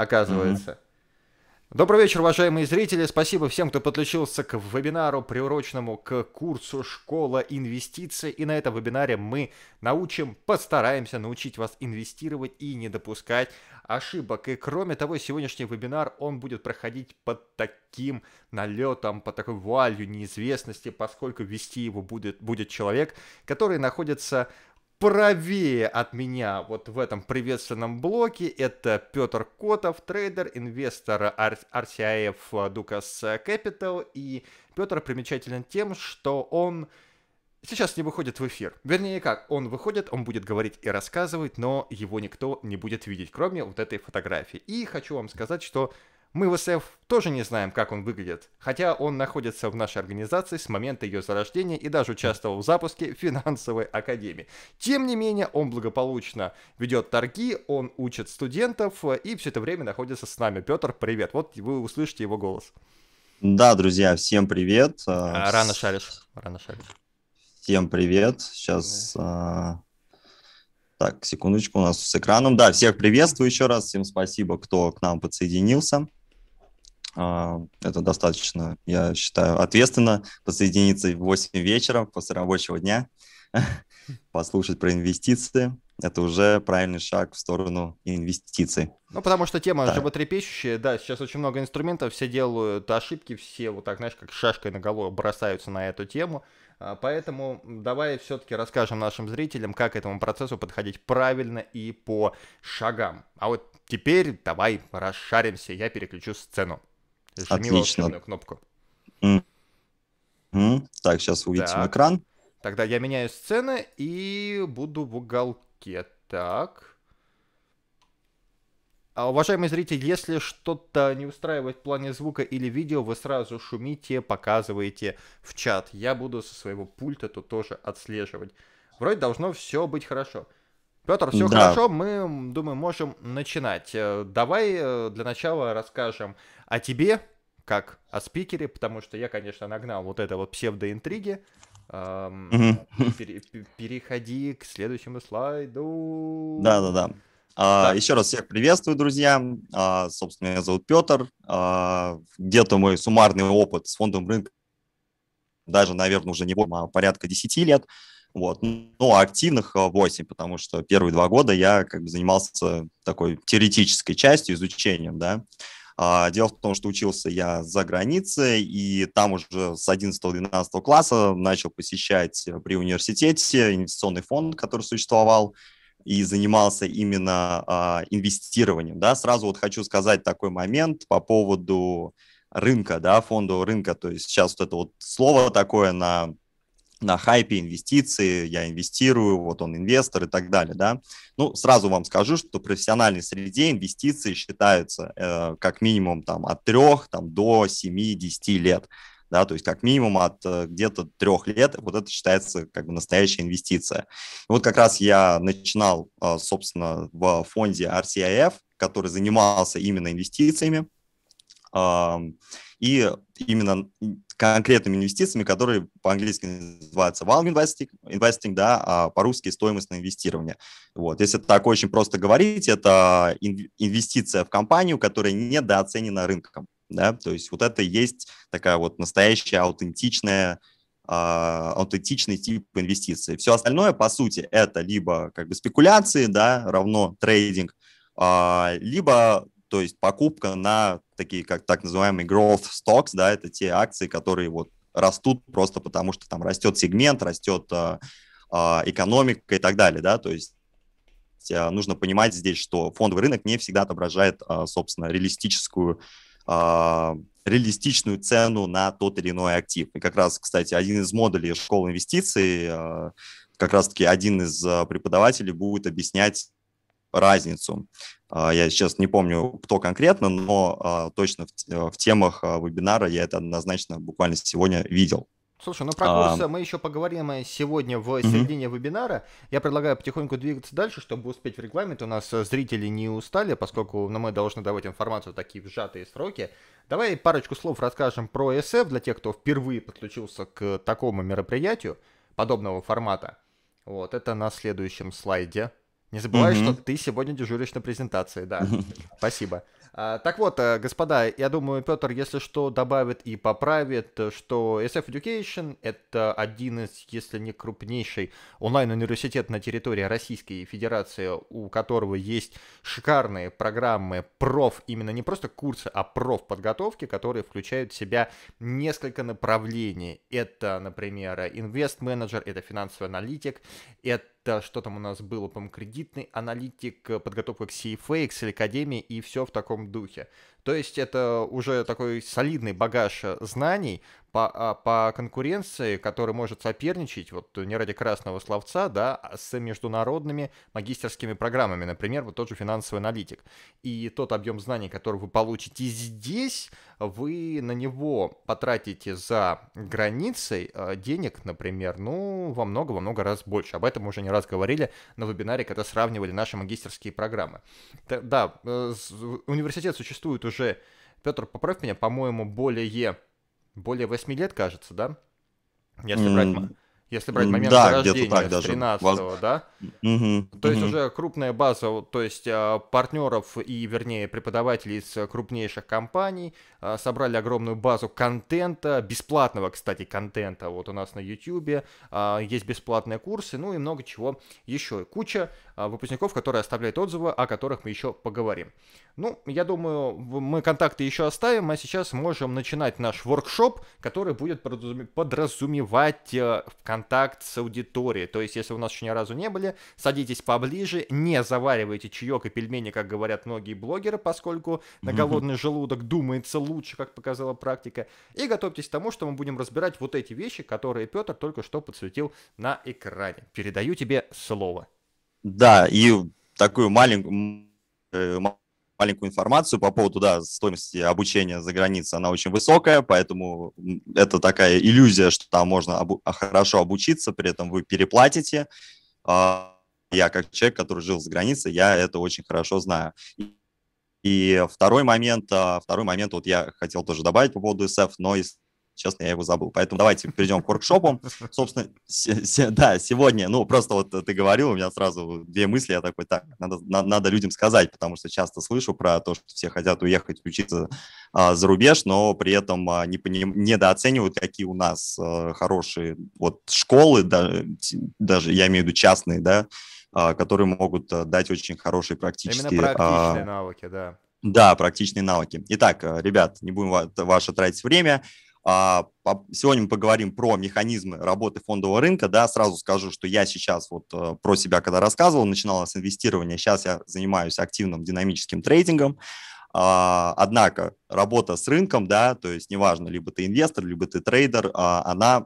оказывается. Угу. Добрый вечер, уважаемые зрители. Спасибо всем, кто подключился к вебинару, приуроченному к курсу «Школа инвестиций». И на этом вебинаре мы научим, постараемся научить вас инвестировать и не допускать ошибок. И кроме того, сегодняшний вебинар, он будет проходить под таким налетом, под такой вуалью неизвестности, поскольку вести его будет, будет человек, который находится правее от меня вот в этом приветственном блоке это Петр Котов, трейдер, инвестор RCIF Dukas Capital. И Петр примечателен тем, что он сейчас не выходит в эфир. Вернее, как, он выходит, он будет говорить и рассказывать, но его никто не будет видеть, кроме вот этой фотографии. И хочу вам сказать, что мы в СФ тоже не знаем, как он выглядит, хотя он находится в нашей организации с момента ее зарождения и даже участвовал в запуске финансовой академии. Тем не менее, он благополучно ведет торги, он учит студентов э, и все это время находится с нами. Петр, привет. Вот вы услышите его голос. Да, друзья, всем привет. А, рано шаришь, рано шаришь. Всем привет. Сейчас э, Так, секундочку, у нас с экраном. Да, всех приветствую еще раз. Всем спасибо, кто к нам подсоединился. А, это достаточно, я считаю, ответственно подсоединиться в 8 вечера после рабочего дня, послушать про инвестиции. Это уже правильный шаг в сторону инвестиций. Ну, потому что тема да. животрепещущая, да, сейчас очень много инструментов, все делают ошибки, все вот так, знаешь, как шашкой на голову бросаются на эту тему. А, поэтому давай все-таки расскажем нашим зрителям, как этому процессу подходить правильно и по шагам. А вот теперь давай расшаримся, я переключу сцену. Жми Отлично. кнопку. Mm. Mm. Так, сейчас увидим так. экран. Тогда я меняю сцены и буду в уголке. Так. А, уважаемые зрители, если что-то не устраивает в плане звука или видео, вы сразу шумите, показываете в чат. Я буду со своего пульта тут тоже отслеживать. Вроде должно все быть хорошо. Петр, все да. хорошо, мы, думаю, можем начинать. Э, давай э, для начала расскажем а тебе, как о спикере, потому что я, конечно, нагнал вот это вот псевдоинтриги. Эм, переходи к следующему слайду. Да-да-да. А, еще раз всех приветствую, друзья. А, собственно, меня зовут Петр. А, где-то мой суммарный опыт с фондом рынка даже, наверное, уже не 8, а порядка 10 лет. Вот. Ну, а активных 8, а, потому что первые два года я как бы занимался такой теоретической частью, изучением, да. А, дело в том, что учился я за границей, и там уже с 11-12 класса начал посещать э, при университете инвестиционный фонд, который существовал, и занимался именно а, инвестированием. Да? Сразу вот хочу сказать такой момент по поводу рынка, да, фондового рынка. То есть сейчас вот это вот слово такое на на хайпе инвестиции, я инвестирую, вот он инвестор и так далее, да. Ну, сразу вам скажу, что в профессиональной среде инвестиции считаются э, как минимум там от 3 там, до 7-10 лет, да, то есть как минимум от э, где-то 3 лет, вот это считается как бы настоящая инвестиция. И вот как раз я начинал, э, собственно, в фонде RCIF, который занимался именно инвестициями, э, и именно конкретными инвестициями, которые по-английски называются value investing, investing да, а по-русски стоимость на инвестирование. Вот. Если так очень просто говорить, это инвестиция в компанию, которая недооценена рынком. Да? То есть вот это и есть такая вот настоящая аутентичная а, аутентичный тип инвестиций. Все остальное, по сути, это либо как бы спекуляции, да, равно трейдинг, а, либо то есть покупка на такие, как так называемые growth stocks, да, это те акции, которые вот растут просто потому, что там растет сегмент, растет э, э, экономика и так далее, да, то есть а, нужно понимать здесь, что фондовый рынок не всегда отображает, собственно, реалистическую реалистичную цену на тот или иной актив. И как раз, кстати, один из модулей школы инвестиций, как раз-таки один из преподавателей будет объяснять разницу. А, я сейчас не помню, кто конкретно, но а, точно в, темах а, вебинара я это однозначно буквально сегодня видел. Слушай, ну про курсы а... мы еще поговорим э, сегодня в середине угу. вебинара. Я предлагаю потихоньку двигаться дальше, чтобы успеть в регламент. У нас э, зрители не устали, поскольку ну, мы должны давать информацию в такие сжатые сроки. Давай парочку слов расскажем про SF для тех, кто впервые подключился к такому мероприятию подобного формата. Вот, это на следующем слайде. Не забывай, угу. что ты сегодня дежуришь на презентации, да. Спасибо. А, так вот, э, господа, я думаю, Петр, если что, добавит и поправит, э, что SF Education — это один из, если не крупнейший онлайн-университет на территории Российской Федерации, у которого есть шикарные программы проф, именно не просто курсы, а проф-подготовки, которые включают в себя несколько направлений. Это, например, инвест-менеджер, это финансовый аналитик, это это что там у нас было, по-моему, кредитный аналитик, э, подготовка к CFA, Excel Академии и все в таком духе. То есть это уже такой солидный багаж э, знаний по, а, по конкуренции, который может соперничать, вот э, не ради красного словца, да, а с международными магистерскими программами, например, вот тот же финансовый аналитик. И тот объем знаний, который вы получите здесь, вы на него потратите за границей э, денег, например, ну, во много-во много раз больше. Об этом мы уже не раз говорили на вебинаре, когда сравнивали наши магистерские программы. Да, университет существует уже уже, Петр, поправь меня, по-моему, более, более 8 лет, кажется, да? Если mm. -hmm. брать если брать момент да, рождения, так, даже. 13 Воз... да? Угу, то угу. есть уже крупная база, то есть а, партнеров и, вернее, преподавателей из а, крупнейших компаний, а, собрали огромную базу контента, бесплатного, кстати, контента вот у нас на YouTube, а, есть бесплатные курсы, ну и много чего еще. Куча а, выпускников, которые оставляют отзывы, о которых мы еще поговорим. Ну, я думаю, мы контакты еще оставим, а сейчас можем начинать наш воркшоп, который будет подразумевать э, контакт с аудиторией. То есть, если у нас еще ни разу не были, садитесь поближе, не заваривайте чаек и пельмени, как говорят многие блогеры, поскольку на голодный желудок думается лучше, лучше, как показала практика. И готовьтесь к тому, что мы будем разбирать вот эти вещи, которые Петр только что подсветил на экране. Передаю тебе слово. Да, и такую маленькую э, маленькую информацию по поводу да, стоимости обучения за границей, она очень высокая, поэтому это такая иллюзия, что там можно обу- а, хорошо обучиться, при этом вы переплатите. А, я как человек, который жил за границей, я это очень хорошо знаю. И второй момент, а, второй момент, вот я хотел тоже добавить по поводу SF, но, честно, я его забыл. Поэтому давайте перейдем к воркшопам. Собственно, се- се- да, сегодня, ну, просто вот э, ты говорил, у меня сразу две мысли, я такой, так, надо, на- надо людям сказать, потому что часто слышу про то, что все хотят уехать учиться а, за рубеж, но при этом а, не поним- недооценивают, какие у нас а, хорошие вот школы, да, э, даже, я имею в виду частные, да, а, которые могут а, дать очень хорошие практические... Именно а, практичные навыки, да. Да, практичные навыки. Итак, э, ребят, не будем ваше тратить время. Сегодня мы поговорим про механизмы работы фондового рынка. Да, сразу скажу, что я сейчас вот э, про себя, когда рассказывал, начинал с инвестирования, сейчас я занимаюсь активным динамическим трейдингом. Однако работа с рынком, да, то есть неважно, либо ты инвестор, либо ты трейдер, она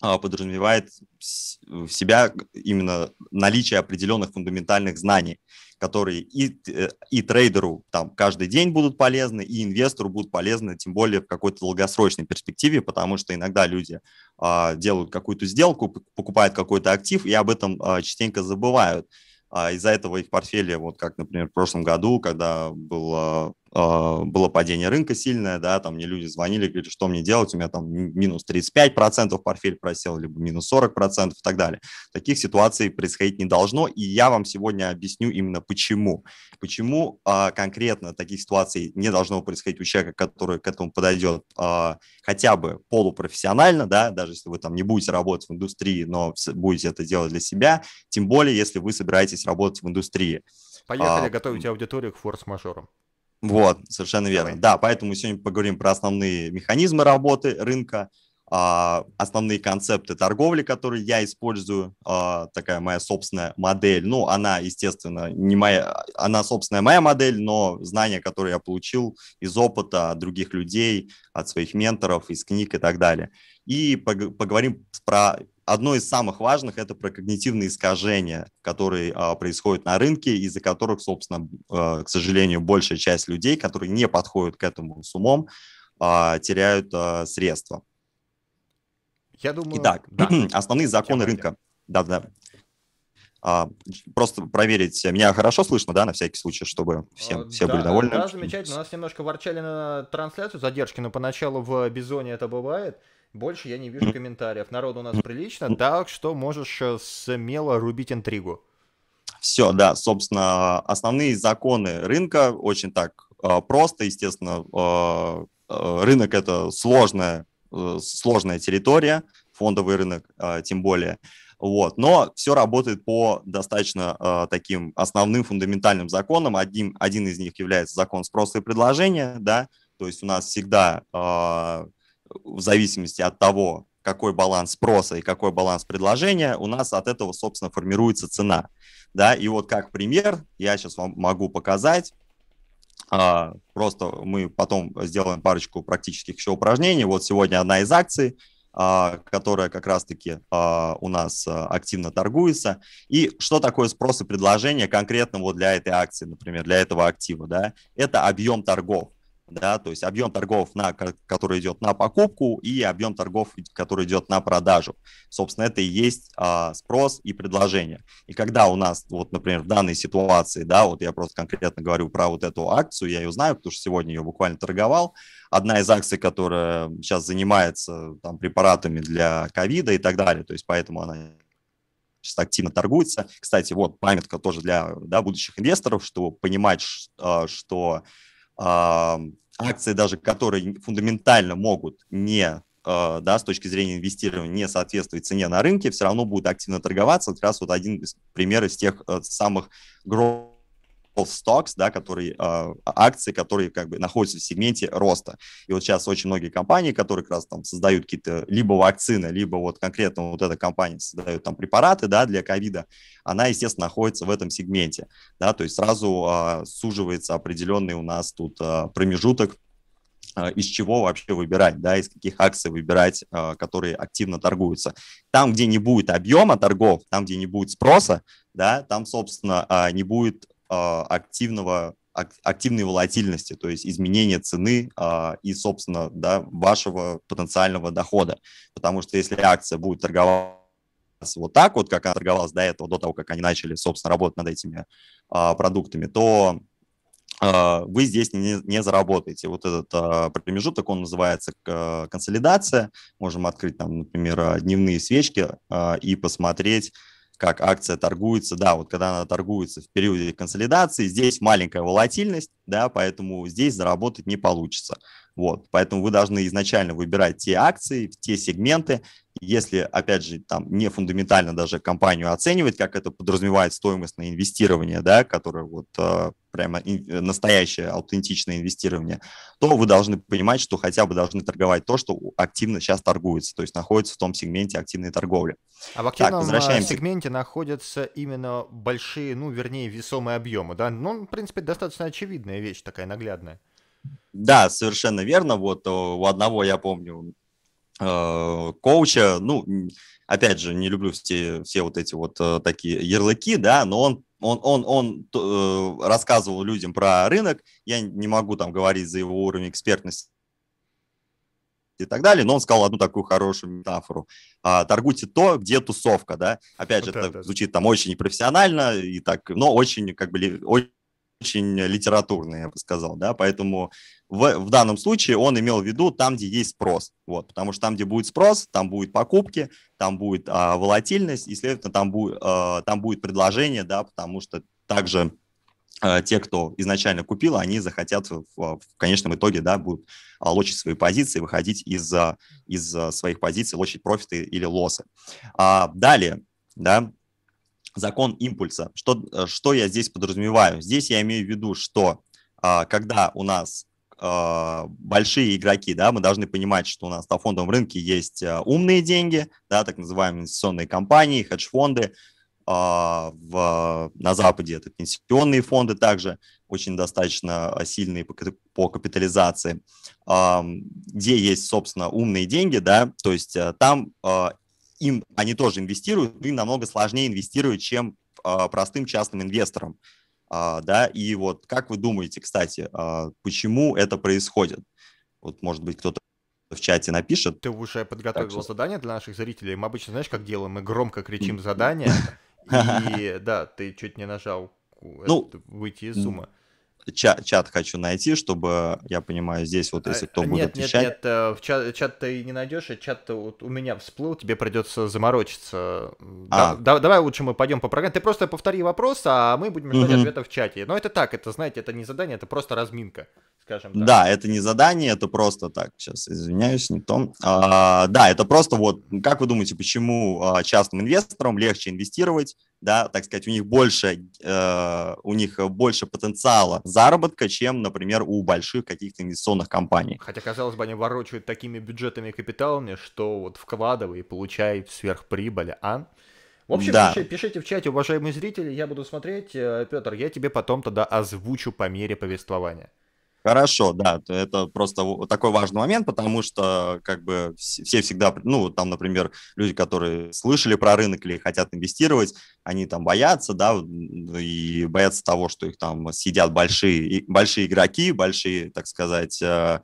а, подразумевает в себя именно наличие определенных фундаментальных знаний, которые и, э, и трейдеру там каждый день будут полезны, и инвестору будут полезны, тем более в какой-то долгосрочной перспективе, потому что иногда люди а, делают какую-то сделку, покупают какой-то актив и об этом а, частенько забывают. А, из-за этого их портфели, вот как, например, в прошлом году, когда был а, а, было падение рынка сильное, да, там мне люди звонили, говорили, что мне делать, у меня там минус 35% портфель просел, либо минус 40% и так далее. Таких ситуаций происходить не должно, и я вам сегодня объясню именно почему. Почему а, конкретно таких ситуаций не должно происходить у человека, который к этому подойдет а, хотя бы полупрофессионально, да, даже если вы там не будете работать в индустрии, но будете это делать для себя, тем более, если вы собираетесь работать в индустрии. Поехали а, готовить аудиторию к форс-мажорам. Вот, совершенно верно. Давай. Да, поэтому мы сегодня поговорим про основные механизмы работы рынка, а, основные концепты торговли, которые я использую, а, такая моя собственная модель. Ну, она, естественно, не моя, она собственная моя модель, но знания, которые я получил из опыта от других людей, от своих менторов, из книг и так далее. И поговорим про одно из самых важных – это про когнитивные искажения, которые а, происходят на рынке, из-за которых, собственно, а, к сожалению, большая часть людей, которые не подходят к этому с умом, а, теряют а, средства. Я думаю, Итак, да. основные законы Я рынка. Да-да. А, просто проверить, меня хорошо слышно, да, на всякий случай, чтобы всем все а, да, были довольны. Да, замечательно. У нас немножко ворчали на трансляцию, задержки, но поначалу в Бизоне это бывает. Больше я не вижу комментариев. Народ у нас прилично, так что можешь э, смело рубить интригу. Все, да, собственно, основные законы рынка очень так э, просто, естественно, э, рынок это сложная, сложная территория, фондовый рынок тем более. Вот. Но все работает по достаточно э, таким основным фундаментальным законам. Одним, один из них является закон спроса и предложения. Да? То есть у нас всегда в зависимости от того, какой баланс спроса и какой баланс предложения, у нас от этого, собственно, формируется цена. Да? И вот как пример я сейчас вам могу показать. А, просто мы потом сделаем парочку практических еще упражнений. Вот сегодня одна из акций, а, которая как раз-таки а, у нас активно торгуется. И что такое спрос и предложение конкретно вот для этой акции, например, для этого актива? Да? Это объем торгов да, то есть объем торгов, на, который идет на покупку, и объем торгов, который идет на продажу. Собственно, это и есть а, спрос и предложение. И когда у нас, вот, например, в данной ситуации, да, вот я просто конкретно говорю про вот эту акцию, я ее знаю, потому что сегодня ее буквально торговал. Одна из акций, которая сейчас занимается там, препаратами для ковида и так далее, то есть поэтому она сейчас активно торгуется. Кстати, вот памятка тоже для да, будущих инвесторов, чтобы понимать, а, что, что акции даже, которые фундаментально могут не э, да, с точки зрения инвестирования не соответствует цене на рынке, все равно будут активно торговаться. Как раз вот один из примеров из тех э, самых громких stocks, да, которые, а, акции, которые как бы находятся в сегменте роста. И вот сейчас очень многие компании, которые как раз там создают какие-то либо вакцины, либо вот конкретно вот эта компания создает там препараты, да, для ковида, она, естественно, находится в этом сегменте, да, то есть сразу э, суживается определенный у нас тут э, промежуток, из чего вообще выбирать, да, из каких акций выбирать, которые активно торгуются. Там, где не будет объема торгов, там, где не будет спроса, да, там, собственно, не будет а, активного активной волатильности, то есть изменения цены а, и, собственно, да, вашего потенциального дохода. Потому что если акция будет торговаться вот так вот, как она торговалась до этого, до того, как они начали, собственно, работать над этими а, продуктами, то а, вы здесь не, не заработаете. Вот этот а, промежуток, он называется а, консолидация. Можем открыть там, например, дневные свечки а, и посмотреть, как акция торгуется, да, вот когда она торгуется в периоде консолидации, здесь маленькая волатильность, да, поэтому здесь заработать не получится. Вот, поэтому вы должны изначально выбирать те акции, те сегменты, если, опять же, там не фундаментально даже компанию оценивать, как это подразумевает стоимость на инвестирование, да, которое вот а, прямо э, настоящее, аутентичное инвестирование, то вы должны понимать, что хотя бы должны торговать то, что активно сейчас торгуется, то есть находится в том сегменте активной торговли. А в активном так, а, сегменте находятся именно большие, ну, вернее, весомые объемы, да? Ну, в принципе, достаточно очевидная вещь такая наглядная. Да, совершенно верно. Вот э, у одного, я помню, Э, коуча, ну, опять же, не люблю все, все вот эти вот э, такие ярлыки, да, но он он, он, он э, рассказывал людям про рынок, я не могу там говорить за его уровень экспертности и так далее, но он сказал одну такую хорошую метафору. А, торгуйте то, где тусовка, да. Опять вот же, это, это звучит там очень непрофессионально и так, но очень, как бы, очень очень я бы сказал, да, поэтому в, в данном случае он имел в виду там, где есть спрос. Вот, потому что там, где будет спрос, там будут покупки, там будет а, волатильность, и, следовательно, там, бу, а, там будет предложение, да, потому что также а, те, кто изначально купил, они захотят в, в конечном итоге, да, будут а, лочить свои позиции, выходить из, а, из а, своих позиций, лочить профиты или лосы. А, далее, да, закон импульса. Что, что я здесь подразумеваю? Здесь я имею в виду, что а, когда у нас а, большие игроки, да, мы должны понимать, что у нас на фондовом рынке есть а, умные деньги, да, так называемые инвестиционные компании, хедж-фонды, а, в, на Западе это пенсионные фонды также очень достаточно сильные по, по капитализации, где есть, собственно, умные деньги, да, то есть там им, они тоже инвестируют, им намного сложнее инвестировать, чем простым частным инвесторам. А, да, и вот как вы думаете, кстати, а, почему это происходит? Вот, может быть, кто-то в чате напишет. Ты уже подготовил так, задание для наших зрителей. Мы обычно, знаешь, как делаем? Мы громко кричим задание. И да, ты чуть не нажал ну, э, выйти из зума чат, чат хочу найти, чтобы, я понимаю, здесь вот если а, кто нет, будет отвечать... Нет, нет, э, нет, В чат, чат ты не найдешь, а чат вот у меня всплыл, тебе придется заморочиться. А. Да, да, давай лучше мы пойдем по программе. Ты просто повтори вопрос, а мы будем ждать угу. ответа в чате. Но это так, это, знаете, это не задание, это просто разминка, скажем так. Да, это не задание, это просто так, сейчас извиняюсь, не том. А, да, это просто вот, как вы думаете, почему а, частным инвесторам легче инвестировать да, так сказать, у них больше, э, у них больше потенциала заработка, чем, например, у больших каких-то инвестиционных компаний. Хотя, казалось бы, они ворочают такими бюджетами и капиталами, что вот вкладывай и получай сверхприбыль, а? В общем, да. пиши, пишите в чате, уважаемые зрители, я буду смотреть. Э, Петр, я тебе потом тогда озвучу по мере повествования. Хорошо, да, это просто такой важный момент, потому что как бы все всегда, ну, там, например, люди, которые слышали про рынок или хотят инвестировать, они там боятся, да, и боятся того, что их там съедят большие, большие игроки, большие, так сказать, э,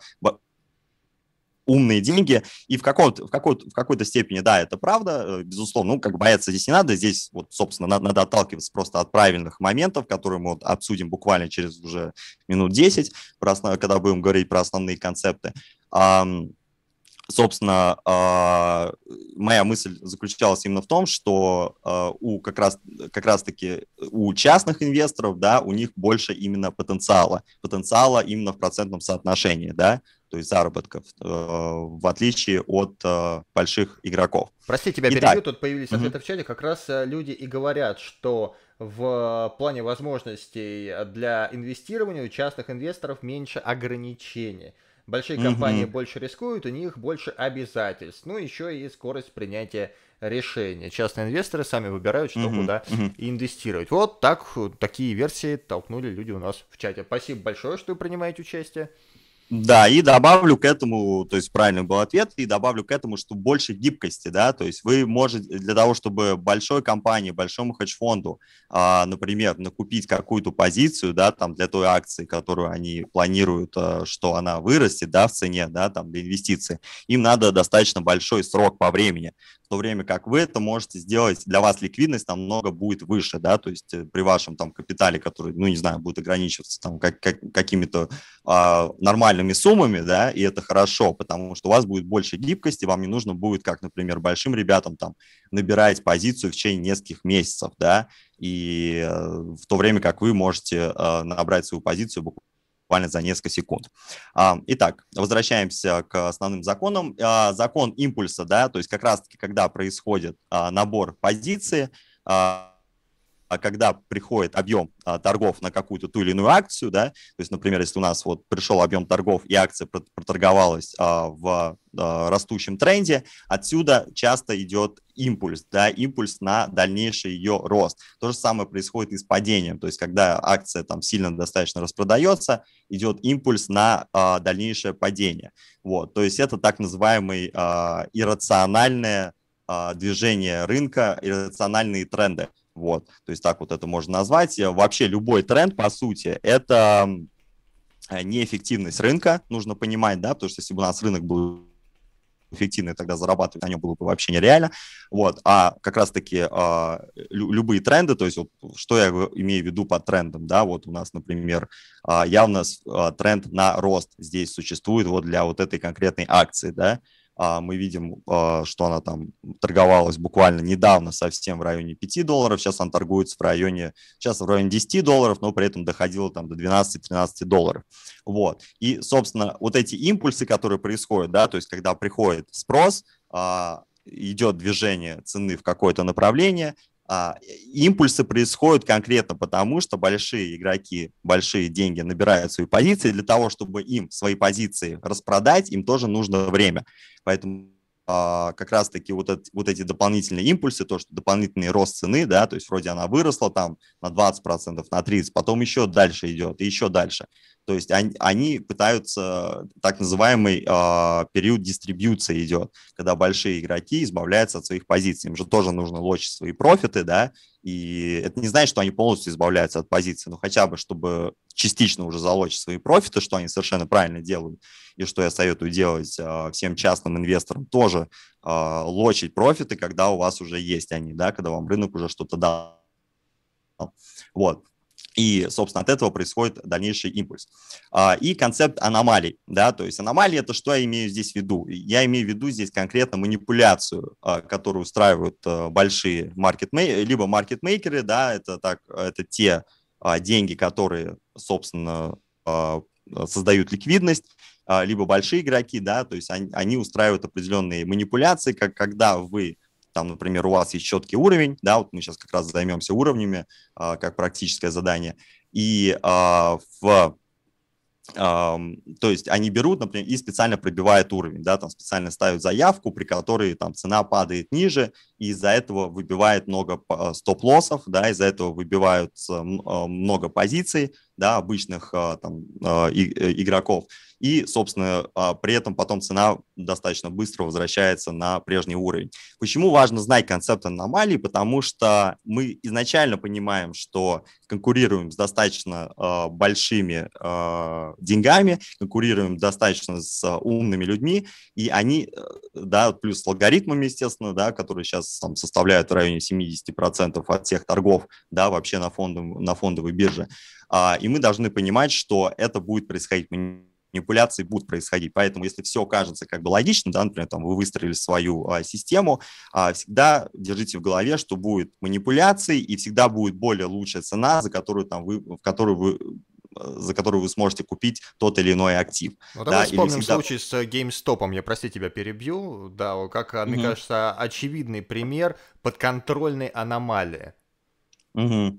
умные деньги, и в, каком в, какой, в какой-то степени, да, это правда, э, безусловно, ну, как бояться здесь не надо, здесь, вот, собственно, надо, надо отталкиваться просто от правильных моментов, которые мы вот обсудим буквально через уже минут 10, про основ... когда будем говорить про основные концепты. А, собственно, а, моя мысль заключалась именно в том, что а, у как раз как раз-таки у частных инвесторов, да, у них больше именно потенциала, потенциала именно в процентном соотношении, да, то есть заработков, э, в отличие от э, больших игроков. Прости, тебя перебью, тут появились угу. ответы в чате, как раз э, люди и говорят, что в плане возможностей для инвестирования у частных инвесторов меньше ограничений. Большие компании mm-hmm. больше рискуют, у них больше обязательств. Ну, еще и скорость принятия решения. Частные инвесторы сами выбирают, что mm-hmm. куда mm-hmm. инвестировать. Вот так, такие версии толкнули люди у нас в чате. Спасибо большое, что вы принимаете участие. Да, и добавлю к этому, то есть правильный был ответ, и добавлю к этому, что больше гибкости, да, то есть вы можете для того, чтобы большой компании, большому хедж-фонду, а, например, накупить какую-то позицию, да, там для той акции, которую они планируют, а, что она вырастет, да, в цене, да, там для инвестиций, им надо достаточно большой срок по времени в то время как вы это можете сделать, для вас ликвидность намного будет выше, да, то есть э, при вашем там капитале, который, ну, не знаю, будет ограничиваться там как, как, какими-то а, нормальными суммами, да, и это хорошо, потому что у вас будет больше гибкости, вам не нужно будет, как, например, большим ребятам там набирать позицию в течение нескольких месяцев, да, и э, в то время как вы можете э, набрать свою позицию буквально буквально за несколько секунд. А, итак, возвращаемся к основным законам. А, закон импульса, да, то есть как раз-таки, когда происходит а, набор позиции, а когда приходит объем а, торгов на какую-то ту или иную акцию, да, то есть, например, если у нас вот пришел объем торгов и акция проторговалась а, в растущем тренде, отсюда часто идет импульс, да, импульс на дальнейший ее рост. То же самое происходит и с падением, то есть, когда акция там сильно достаточно распродается, идет импульс на дальнейшее падение. Вот, то есть это так называемый иррациональное движение рынка, иррациональные тренды. Вот, то есть так вот это можно назвать. Э, вообще любой тренд, по сути, это э, неэффективность рынка, нужно понимать, да, потому что если бы у нас рынок был эффективный, тогда зарабатывать на нем было бы вообще нереально. Вот. А как раз-таки э, любые тренды, то есть вот, что я имею в виду под трендом, да, вот у нас, например, э, явно э, тренд на рост здесь существует вот для вот этой конкретной акции, да, а, мы видим, а, что она там торговалась буквально недавно совсем в районе 5 долларов, сейчас она торгуется в районе, сейчас в районе 10 долларов, но при этом доходила там до 12-13 долларов. Вот. И, собственно, вот эти импульсы, которые происходят, да, то есть когда приходит спрос, а, идет движение цены в какое-то направление, а, импульсы происходят конкретно потому, что большие игроки, большие деньги набирают свои позиции. Для того, чтобы им свои позиции распродать, им тоже нужно время. Поэтому а, как раз-таки вот, это, вот эти дополнительные импульсы, то, что дополнительный рост цены, да, то есть вроде она выросла там на 20%, на 30%, потом еще дальше идет и еще дальше. То есть они, они пытаются, так называемый э, период дистрибьюции идет, когда большие игроки избавляются от своих позиций. Им же тоже нужно лочить свои профиты, да, и это не значит, что они полностью избавляются от позиций, но хотя бы, чтобы частично уже залочить свои профиты, что они совершенно правильно делают, и что я советую делать э, всем частным инвесторам тоже, э, лочить профиты, когда у вас уже есть они, да, когда вам рынок уже что-то дал. Вот. И, собственно, от этого происходит дальнейший импульс. А, и концепт аномалий, да, то есть аномалии – это что я имею здесь в виду? Я имею в виду здесь конкретно манипуляцию, а, которую устраивают а, большие маркетмейкеры, либо маркетмейкеры, да, это, так, это те деньги, которые, собственно, создают ликвидность, либо большие игроки, да, то есть они, они устраивают определенные манипуляции, как когда вы там, например, у вас есть четкий уровень, да, вот мы сейчас как раз займемся уровнями, а, как практическое задание, и а, в а, то есть они берут, например, и специально пробивают уровень, да, там специально ставят заявку, при которой там цена падает ниже, и из-за этого выбивает много а, стоп-лоссов, да, из-за этого выбивают а, много позиций, да, обычных а, там, а, э, игроков. И, собственно, а, при этом потом цена достаточно быстро возвращается на прежний уровень. Почему важно знать концепт аномалии Потому что мы изначально понимаем, что конкурируем с достаточно большими деньгами, конкурируем достаточно с умными людьми, и они, э, да, плюс с алгоритмами, естественно, да, которые сейчас там, составляют в районе 70% от всех торгов, да, вообще на, фондов, на фондовой бирже, а, и мы должны понимать, что это будет происходить манипуляции будут происходить. Поэтому, если все кажется как бы логичным, да, например, там вы выстроили свою а, систему, а, всегда держите в голове, что будет манипуляции и всегда будет более лучшая цена, за которую там вы, в которую вы э, за которую вы сможете купить тот или иной актив. Ну, давай да, вспомним всегда... случай с э, GameStop. Я, прости, тебя перебью. Да, как, mm-hmm. мне кажется, очевидный пример подконтрольной аномалии. Mm-hmm.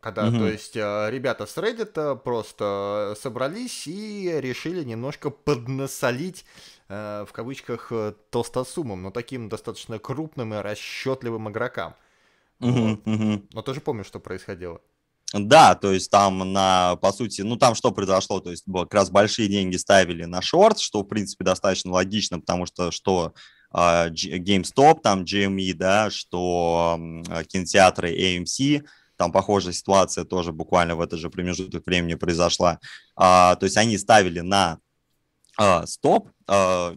Когда, угу. то есть, э, ребята с Reddit э, просто собрались и решили немножко поднасолить э, в кавычках толстосумом, но таким достаточно крупным и расчетливым игрокам. Угу, угу. Но ты же помнишь, что происходило? Да, то есть там на, по сути, ну там что произошло, то есть как раз большие деньги ставили на шорт, что в принципе достаточно логично, потому что что а, GameStop, там GME, да, что кинотеатры AMC, там похожая ситуация тоже буквально в этот же промежуток времени произошла. А, то есть они ставили на а, стоп, а,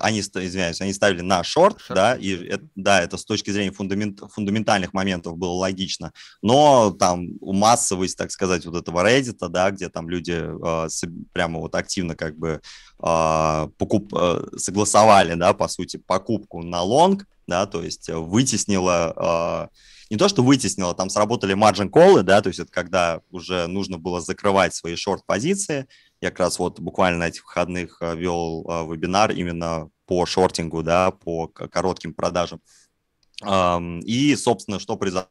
они, извиняюсь, они ставили на шорт, шорт. да, и это, да, это с точки зрения фундамент, фундаментальных моментов было логично, но там у массовость, так сказать, вот этого Reddit, да, где там люди а, прямо вот активно как бы а, покуп, а, согласовали, да, по сути, покупку на лонг, да, то есть вытеснила... А, не то, что вытеснило, там сработали маржин колы, да, то есть это когда уже нужно было закрывать свои шорт-позиции. Я как раз вот буквально на этих выходных э, вел э, вебинар именно по шортингу, да, по коротким продажам. И, собственно, что произошло?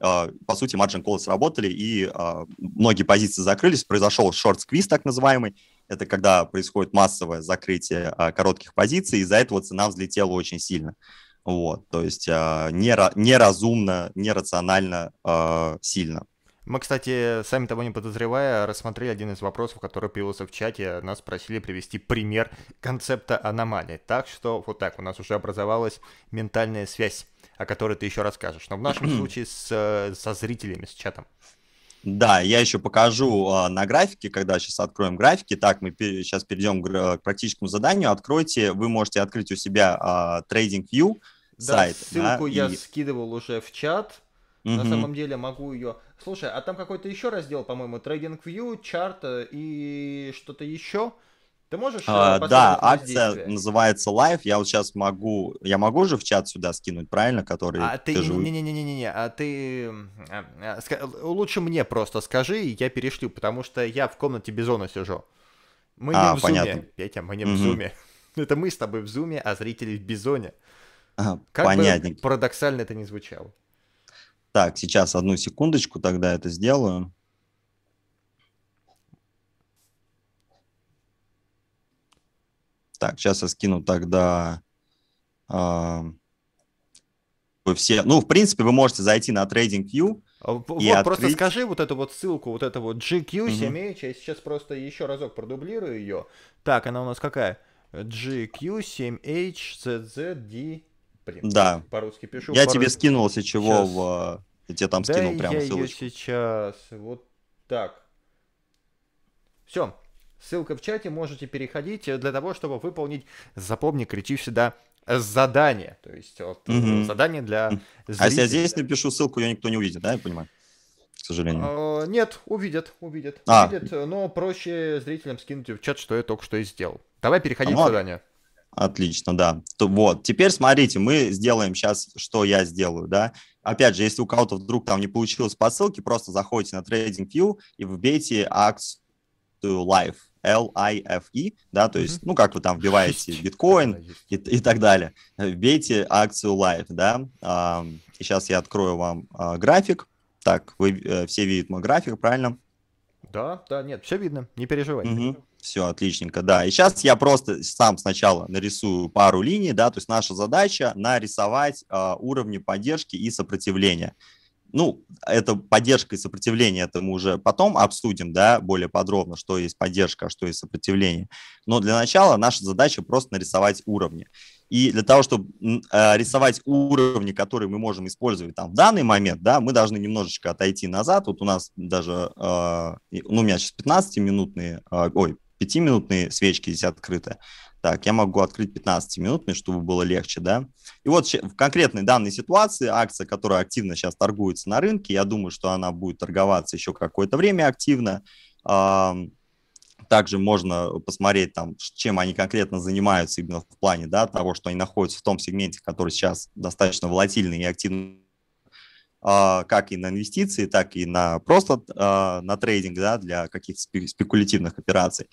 Э, по сути, маржин колы сработали, и многие позиции закрылись. Произошел шорт-сквиз, так называемый, это когда происходит массовое закрытие коротких позиций, из-за этого цена взлетела очень сильно. Вот, то есть э, а, нера- неразумно, нерационально э, а, сильно. Мы, кстати, сами того не подозревая, рассмотрели один из вопросов, который появился в чате. Нас просили привести пример концепта аномалии. Так что вот так у нас уже образовалась ментальная связь, о которой ты еще расскажешь. Но в нашем случае с, э, со зрителями, с чатом. Да, я еще покажу э, на графике, когда сейчас откроем графики. Так, мы пер сейчас перейдем к, к практическому заданию. Откройте, вы можете открыть у себя э, TradingView да, Ссылку да, я и... скидывал уже в чат. Угу. На самом деле могу ее... Слушай, а там какой-то еще раздел, по-моему, TradingView, чарт э, и что-то еще? Ты можешь? Э, а, да, акция называется Live. Я вот сейчас могу, я могу же в чат сюда скинуть, правильно, который. А ты, ты не, не, не, не, не, не, а ты а, а, лучше мне просто скажи, я перешлю, потому что я в комнате Бизона сижу. Мы а, в понятно. зуме, Петя, мы не угу. в зуме. Это мы с тобой в зуме, а зрители в Бизоне. как понятненько. бы парадоксально это не звучало. Так, сейчас одну секундочку, тогда это сделаю. Так, сейчас я скину тогда э, вы все. Ну, в принципе, вы можете зайти на TradingView. А, вот открыть... просто скажи вот эту вот ссылку, вот это вот GQ7H. Угу. Я сейчас просто еще разок продублирую ее. Так, она у нас какая? GQ7HZZD. Блин, да. По-русски пишу. Я по тебе скинул, если чего, в... я тебе там да скинул прямо я ссылочку. я сейчас вот так. Все, Ссылка в чате, можете переходить э, для того, чтобы выполнить, запомни, кричи всегда э, задание. То есть вот, угу. задание для зрителя. А если я здесь напишу ссылку, ее никто не увидит, да, я понимаю? К сожалению. А, нет, увидят, увидят. А. Увидят, но проще зрителям скинуть в чат, что я только что и сделал. Давай переходить а, к заданию. Отлично, да. То, вот, теперь смотрите, мы сделаем сейчас, что я сделаю, да. Опять же, если у кого-то вдруг там не получилось по ссылке, просто заходите на TradingView и вбейте акцию live LIFE, да, то есть, ну, как вы там вбиваете биткоин и, и так далее. Вбейте акцию LIFE, да. сейчас я открою вам а, график. Так, вы э, все видят мой график, правильно? Да, да, нет, все видно, не переживай. Угу. Все, отличненько, да. И сейчас я просто сам сначала нарисую пару линий, да, то есть наша задача нарисовать а, уровни поддержки и сопротивления ну, это поддержка и сопротивление, это мы уже потом обсудим, да, более подробно, что есть поддержка, а что есть сопротивление. Но для начала наша задача просто нарисовать уровни. И для того, чтобы э, рисовать уровни, которые мы можем использовать там в данный момент, да, мы должны немножечко отойти назад. Вот у нас даже, э, ну, у меня сейчас 15-минутные, э, ой, 5-минутные свечки здесь открыты. Так, я могу открыть 15 минутный, чтобы было легче, да. И вот в конкретной данной ситуации акция, которая активно сейчас торгуется на рынке, я думаю, что она будет торговаться еще какое-то время активно. Также можно посмотреть, там, чем они конкретно занимаются именно в плане да, того, что они находятся в том сегменте, который сейчас достаточно волатильный и активный а, как и на инвестиции, так и на просто а, на трейдинг да, для каких-то спекулятивных операций.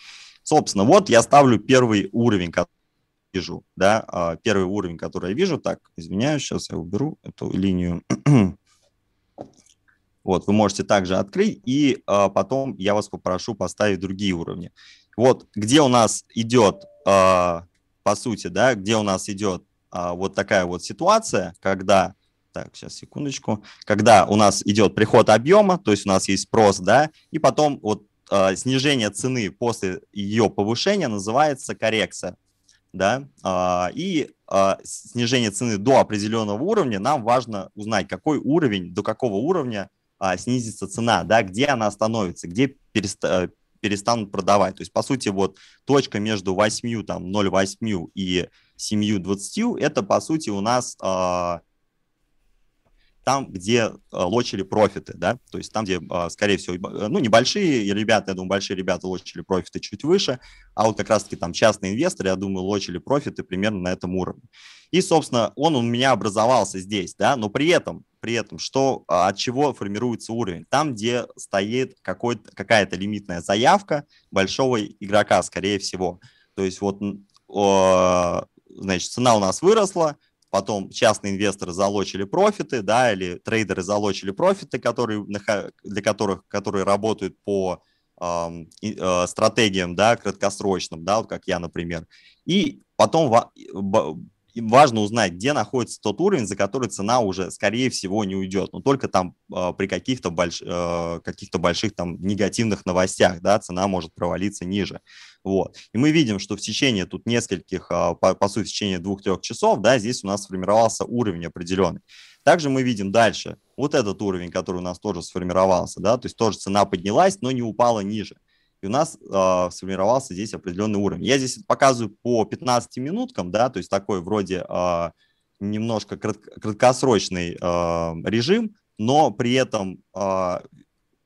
Собственно, вот я ставлю первый уровень, который вижу, да, а, первый уровень, который я вижу, так, извиняюсь, сейчас я уберу эту линию. Вот, вы можете также открыть, и а, потом я вас попрошу поставить другие уровни. Вот, где у нас идет, а, по сути, да, где у нас идет а, вот такая вот ситуация, когда, так, сейчас секундочку, когда у нас идет приход объема, то есть у нас есть спрос, да, и потом вот э, снижение цены после ее повышения называется коррекция. Да? Э, и э, снижение цены до определенного уровня нам важно узнать, какой уровень, до какого уровня э, снизится цена, да, где она остановится, где перест, перестанут продавать. То есть, по сути, вот точка между 8, там, 0,8 и 7,20 – это, по сути, у нас э, там, где э, лочили профиты, да, то есть там, где, э, скорее всего, э, ну, небольшие ребята, я думаю, большие ребята лочили профиты чуть выше, а вот как раз-таки там частные инвесторы, я думаю, лочили профиты примерно на этом уровне. И, собственно, он у меня образовался здесь, да, но при этом, при этом, что, от чего формируется уровень? Там, где стоит какая-то лимитная заявка большого игрока, скорее всего. То есть вот, значит, цена у нас выросла, потом частные инвесторы залочили профиты, да, или трейдеры залочили профиты, которые, для которых, которые работают по э, стратегиям, да, краткосрочным, да, вот как я, например. И потом важно узнать, где находится тот уровень, за который цена уже, скорее всего, не уйдет. Но только там а, при каких-то больш... э, каких больших там негативных новостях, да, цена может провалиться ниже. Вот. И мы видим, что в течение тут нескольких, а, по, по сути, в течение двух-трех часов, да, здесь у нас сформировался уровень определенный. Также мы видим дальше вот этот уровень, который у нас тоже сформировался, да, то есть тоже цена поднялась, но не упала ниже. И у нас э, сформировался здесь определенный уровень. Я здесь показываю по 15 минуткам, да, то есть такой вроде э, немножко краткосрочный э, режим, но при этом э,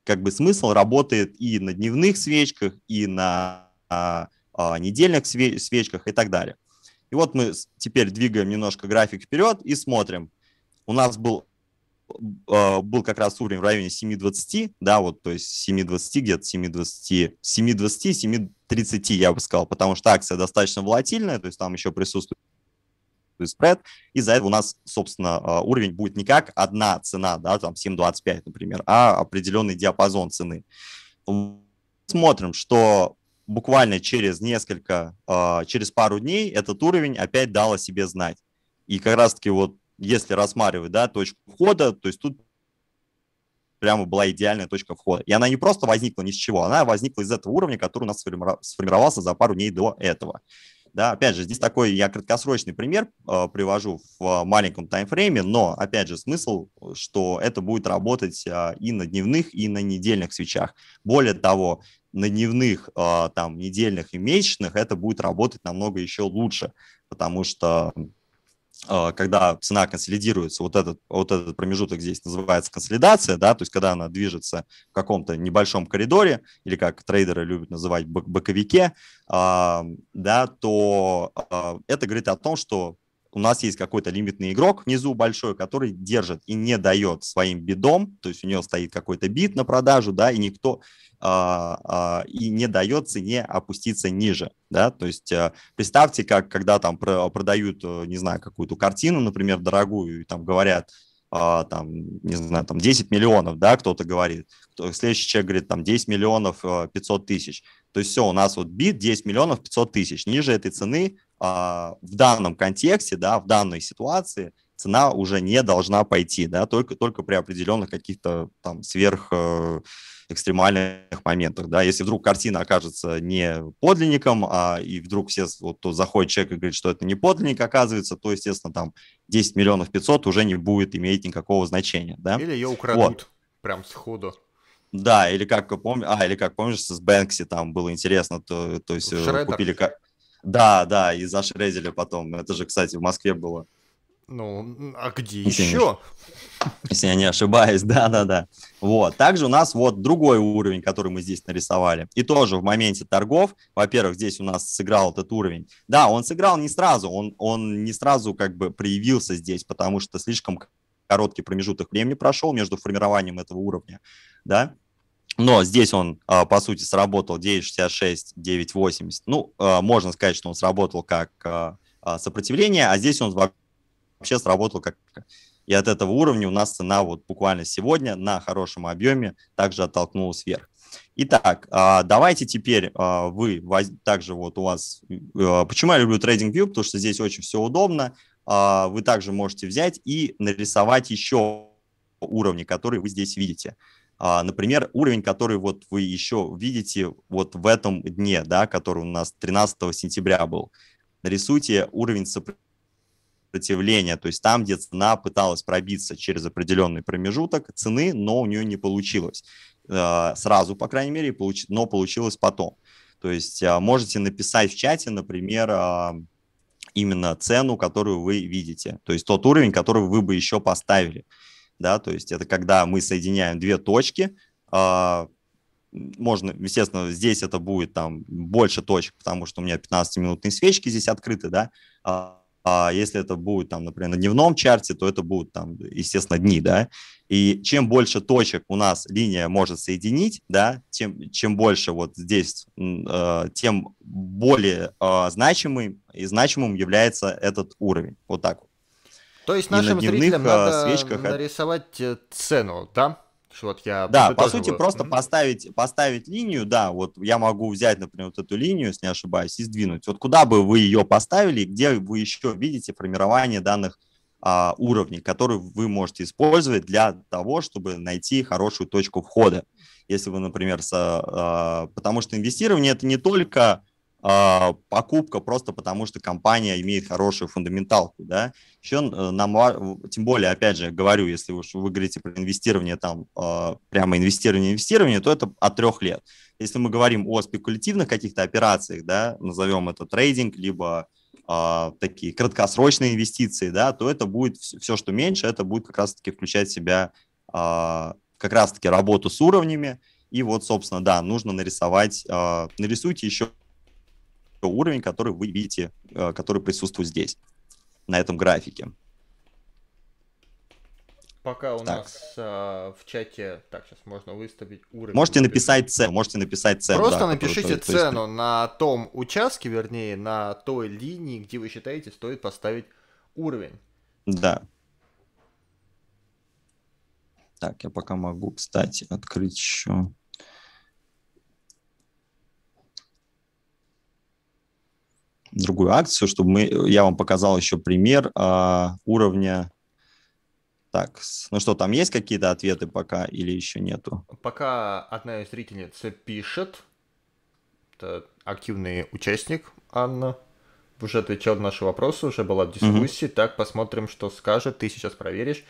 как бы смысл работает и на дневных свечках, и на а, недельных свечках и так далее. И вот мы теперь двигаем немножко график вперед и смотрим. У нас был, а, был как раз уровень в районе 7.20, да, вот, то есть 7.20 где-то, 7.20, 7.20, 7.30, я бы сказал, потому что акция достаточно волатильная, то есть там еще присутствует спред, и за это у нас, собственно, а, уровень будет не как одна цена, да, там 7.25, например, а определенный диапазон цены. Смотрим, что буквально через несколько, а, через пару дней этот уровень опять дал о себе знать. И как раз-таки вот если рассматривать да, точку входа, то есть тут прямо была идеальная точка входа. И она не просто возникла ни с чего, она возникла из этого уровня, который у нас сформировался за пару дней до этого. Да, опять же, здесь такой я краткосрочный пример э, привожу в маленьком таймфрейме, но, опять же, смысл, что это будет работать э, и на дневных, и на недельных свечах. Более того, на дневных, а, там, недельных и месячных это будет работать намного еще лучше, потому что а, когда цена консолидируется, вот этот, вот этот промежуток здесь называется консолидация, да, то есть когда она движется в каком-то небольшом коридоре, или как трейдеры любят называть, боковике, а, да, то это говорит о том, что у нас есть какой-то лимитный игрок внизу большой, который держит и не дает своим бидом, то есть у него стоит какой-то бит на продажу, да, и никто а, а, и не дает цене опуститься ниже, да, то есть э, представьте, как когда там продают, э, не знаю, какую-то картину, например, дорогую, и там говорят, а, там, не знаю, там 10 миллионов, да, кто-то говорит, следующий человек говорит, там 10 миллионов 500 э, тысяч. То есть все, у нас вот бит 10 миллионов 500 тысяч. Ниже этой цены а, в данном контексте, да, в данной ситуации цена уже не должна пойти, да, только, только при определенных каких-то там сверх э, экстремальных моментах, да, если вдруг картина окажется не подлинником, а и вдруг все, вот то заходит человек и говорит, что это не подлинник оказывается, то, естественно, там 10 миллионов 500 уже не будет иметь никакого значения, да. Или ее украдут вот. прям сходу. Да, или как помню, а или как помнишь с Бэнкси там было интересно, то, то есть э, Шредер. купили да, да, и зашредили потом. Это же, кстати, в Москве было. Ну, а где если еще? Не, если я не ошибаюсь, да-да-да. Вот, также у нас вот другой уровень, который мы здесь нарисовали. И тоже в моменте торгов, во-первых, здесь у нас сыграл этот уровень. Да, он сыграл не сразу, он, он не сразу как бы проявился здесь, потому что слишком короткий промежуток времени прошел между формированием этого уровня, да, но здесь он, а, по сути, сработал 9.66, 9.80. Ну, а, можно сказать, что он сработал как а, сопротивление, а здесь он вообще сработал как... И от этого уровня у нас цена вот буквально сегодня на хорошем объеме также оттолкнулась вверх. Итак, давайте теперь вы также вот у вас... Почему я люблю TradingView? Потому что здесь очень все удобно. Вы также можете взять и нарисовать еще уровни, которые вы здесь видите. А, например, уровень, который вот вы еще видите вот в этом дне, да, который у нас 13 сентября был. Нарисуйте уровень сопротивления, то есть там, где цена пыталась пробиться через определенный промежуток цены, но у нее не получилось. А, сразу, по крайней мере, но получилось потом. То есть а, можете написать в чате, например, именно цену, которую вы видите, то есть тот уровень, который вы бы еще поставили да, то есть это когда мы соединяем две точки, а, можно, естественно, здесь это будет там больше точек, потому что у меня 15-минутные свечки здесь открыты, да, а, а если это будет там, например, на дневном чарте, то это будут там, естественно, дни, да, и чем больше точек у нас линия может соединить, да, тем, чем больше вот здесь, э, тем более э, значимым и значимым является этот уровень, вот так вот. То есть нашим на дневных зрителям а, надо свечках. нарисовать э, цену, да? Что вот я да, по сути, вот. просто mm-hmm. поставить, поставить линию, да, вот я могу взять, например, вот эту линию, если не ошибаюсь, и сдвинуть. Вот куда бы вы ее поставили, где вы еще видите формирование данных а, уровней, которые вы можете использовать для того, чтобы найти хорошую точку входа. Если вы, например, со, а, потому что инвестирование это не только а, покупка просто потому, что компания имеет хорошую фундаменталку, да. Еще э, нам, тем более, опять же, говорю, если уж вы говорите про инвестирование, там, а, прямо инвестирование, инвестирование, то это от трех лет. Если мы говорим о спекулятивных каких-то операциях, да, назовем это трейдинг, либо а, такие краткосрочные инвестиции, да, то это будет все, что меньше, это будет как раз-таки включать в себя как раз-таки работу с уровнями. И вот, собственно, да, нужно нарисовать, нарисуйте еще уровень, который вы видите, э, который присутствует здесь, на этом графике. Пока у так. нас а, в чате, так сейчас можно выставить уровень. Можете написать цену, можете написать цену. Просто да, напишите который, цену то есть... на том участке, вернее, на той линии, где вы считаете стоит поставить уровень. Да. Так, я пока могу, кстати, открыть еще. другую акцию, чтобы мы, я вам показал еще пример э, уровня. Так, ну что, там есть какие-то ответы пока или еще нету? Пока одна из зрительниц пишет, это активный участник Анна, уже отвечал на наши вопросы, уже была дискуссия, угу. так посмотрим, что скажет, ты сейчас проверишь.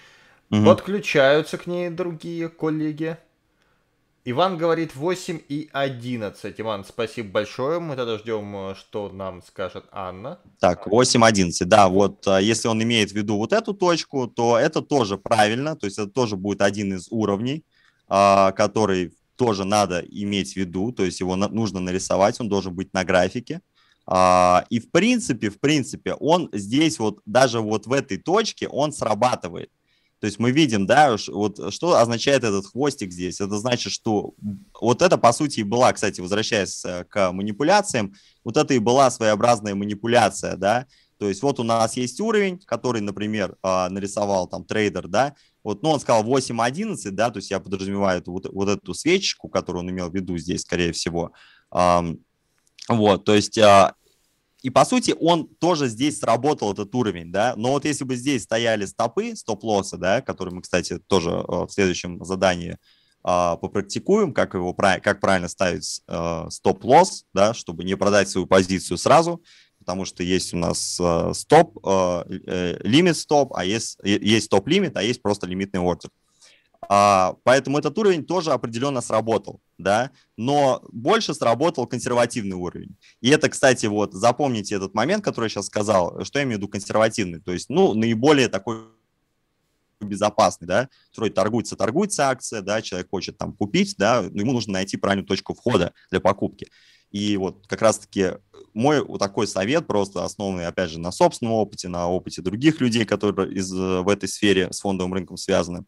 Угу. Подключаются к ней другие коллеги. Иван говорит 8 и 11. Иван, спасибо большое. Мы тогда ждем, э, что нам скажет Анна. Так, 8-11, да, вот э, если он имеет в виду вот эту точку, то это тоже правильно, то есть это тоже будет один из уровней, а, который тоже надо иметь в виду, то есть его нужно нарисовать, он должен быть на графике. А, и в принципе, в принципе, он здесь вот даже вот в этой точке он срабатывает. То есть мы видим, да, вот э, что означает этот хвостик здесь. Это значит, что вот это, по сути, и была, кстати, возвращаясь э, к манипуляциям, вот это и была своеобразная манипуляция, да. То есть вот у нас есть уровень, который, например, а, нарисовал там трейдер, да, вот, ну, он сказал 8.11, да, то есть я подразумеваю эту, вот, вот эту свечку, которую он имел в виду здесь, скорее всего. Вот, то есть а, и, по сути, он тоже здесь сработал, этот уровень, да. Но вот если бы здесь стояли стопы, стоп-лоссы, да, которые мы, кстати, тоже э, в следующем задании Uh, попрактикуем, как его как правильно ставить э, стоп-лосс, да, чтобы не продать свою позицию сразу, потому что есть у нас э, стоп, лимит стоп, а есть есть стоп лимит, а есть просто лимитный ордер. Uh, поэтому этот уровень тоже определенно сработал да, но больше сработал консервативный уровень. И это, кстати, вот запомните этот момент, который я сейчас сказал, что я имею в виду консервативный, то есть, ну, наиболее такой безопасный, да, строить торгуется, торгуется акция, да, человек хочет там купить, да, но ему нужно найти правильную точку входа для покупки. И вот как раз-таки мой вот такой совет, просто основанный, опять же, на собственном опыте, на опыте других людей, которые из, в этой сфере с фондовым рынком связаны,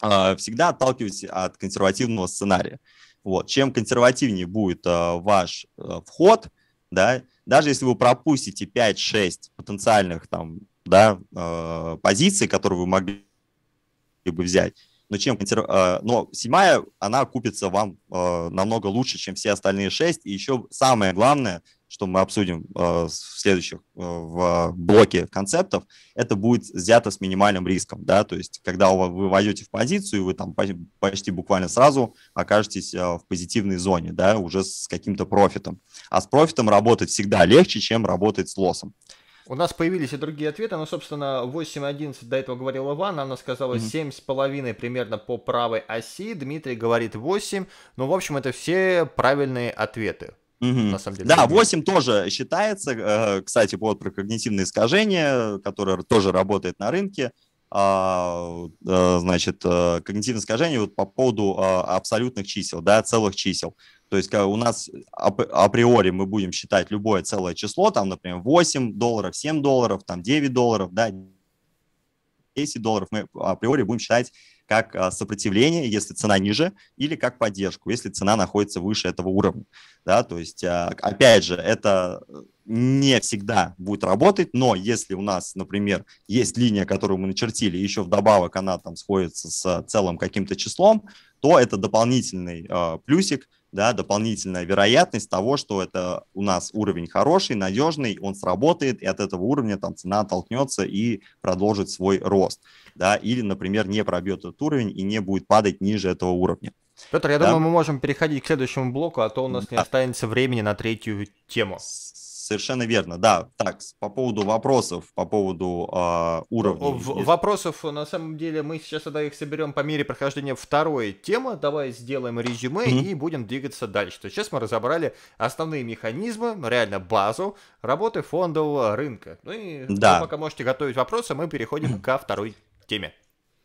а, всегда отталкивайтесь от консервативного сценария. Вот. Чем консервативнее будет э, ваш э, вход, да, даже если вы пропустите 5-6 потенциальных там, да, э, позиций, которые вы могли бы взять, но чем консерв... но седьмая, она купится вам намного лучше, чем все остальные шесть. И еще самое главное – что мы обсудим э, в следующих э, в блоке концептов, это будет взято с минимальным риском, да, то есть когда вы войдете в позицию, вы там почти, буквально сразу окажетесь э, в позитивной зоне, да, уже с каким-то профитом. А с профитом работать всегда легче, чем работать с лосом. У нас появились и другие ответы. но собственно, 8.11 до этого говорил Иван, она сказала mm-hmm. 7,5 примерно по правой оси. Дмитрий говорит 8. Ну, в общем, это все правильные ответы. Угу. На самом деле. Да, 8 тоже считается. Э, кстати, вот про когнитивные искажения, которые тоже работают на рынке. А, э, значит, э, когнитивные искажения вот по поводу абсолютных чисел, да, целых чисел. То есть у нас априори мы будем считать любое целое число, там, например, 8 долларов, 7 долларов, там 9 долларов, да, 10 долларов, мы априори будем считать как а, сопротивление, если цена ниже, или как поддержку, если цена находится выше этого уровня. Да, то есть, а, опять же, это э, не всегда будет работать, но если у нас, например, есть линия, которую мы начертили, еще вдобавок она там сходится с а, целым каким-то числом, то это дополнительный плюсик да, дополнительная вероятность того, что это у нас уровень хороший, надежный, он сработает, и от этого уровня там цена оттолкнется и продолжит свой рост, да, или, например, не пробьет этот уровень и не будет падать ниже этого уровня. Петр, я да? думаю, мы можем переходить к следующему блоку, а то у нас не останется времени на третью тему совершенно верно. Да, так, по поводу вопросов, по поводу э, а, уровня. В, вопросов, на самом деле, мы сейчас тогда их соберем по мере прохождения второй темы. Давай сделаем резюме mm-hmm. и будем двигаться дальше. То есть сейчас мы разобрали основные механизмы, ну, реально базу работы фондового рынка. Ну и да. вы пока можете готовить вопросы, мы переходим ко второй теме.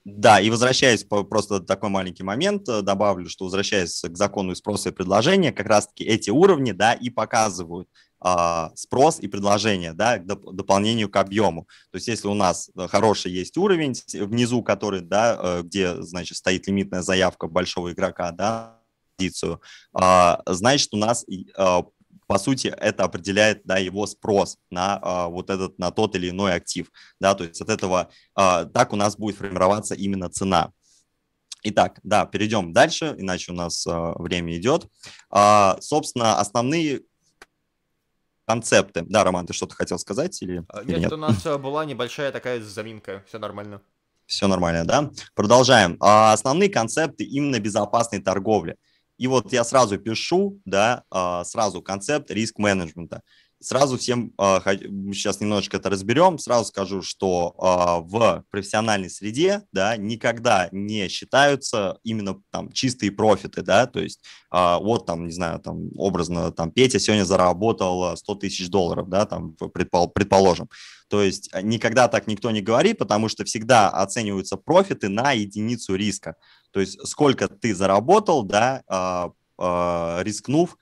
Да, и возвращаясь, просто такой маленький момент, э, добавлю, что возвращаясь к закону спроса и предложения, как раз-таки эти уровни, да, и показывают, а, спрос и предложение, да, к дополнению к объему. То есть если у нас э, хороший есть уровень внизу, который, да, э, где, значит, стоит лимитная заявка большого игрока, да, позицию, а, значит, у нас а, по сути, это определяет да, его спрос на а, вот этот, на тот или иной актив. Да, то есть от этого а, так у нас будет формироваться именно цена. Итак, да, перейдем дальше, иначе у нас а, время идет. А, собственно, основные концепты. Да, Роман, ты что-то хотел сказать или а, нет, или нет? у нас э, была небольшая такая заминка, все нормально. Все нормально, да? Продолжаем. А, основные концепты именно безопасной торговли. И вот я сразу пишу, да, а, сразу концепт риск-менеджмента. Сразу всем, сейчас а, немножечко это разберем, сразу скажу, что а, в профессиональной среде да, никогда не считаются именно там чистые профиты, да, то есть а, вот там, не знаю, там образно там Петя сегодня заработал 100 тысяч долларов, да, там предположим. То есть никогда так никто не говорит, потому что всегда оцениваются профиты на единицу риска. То есть сколько ты заработал, да, рискнув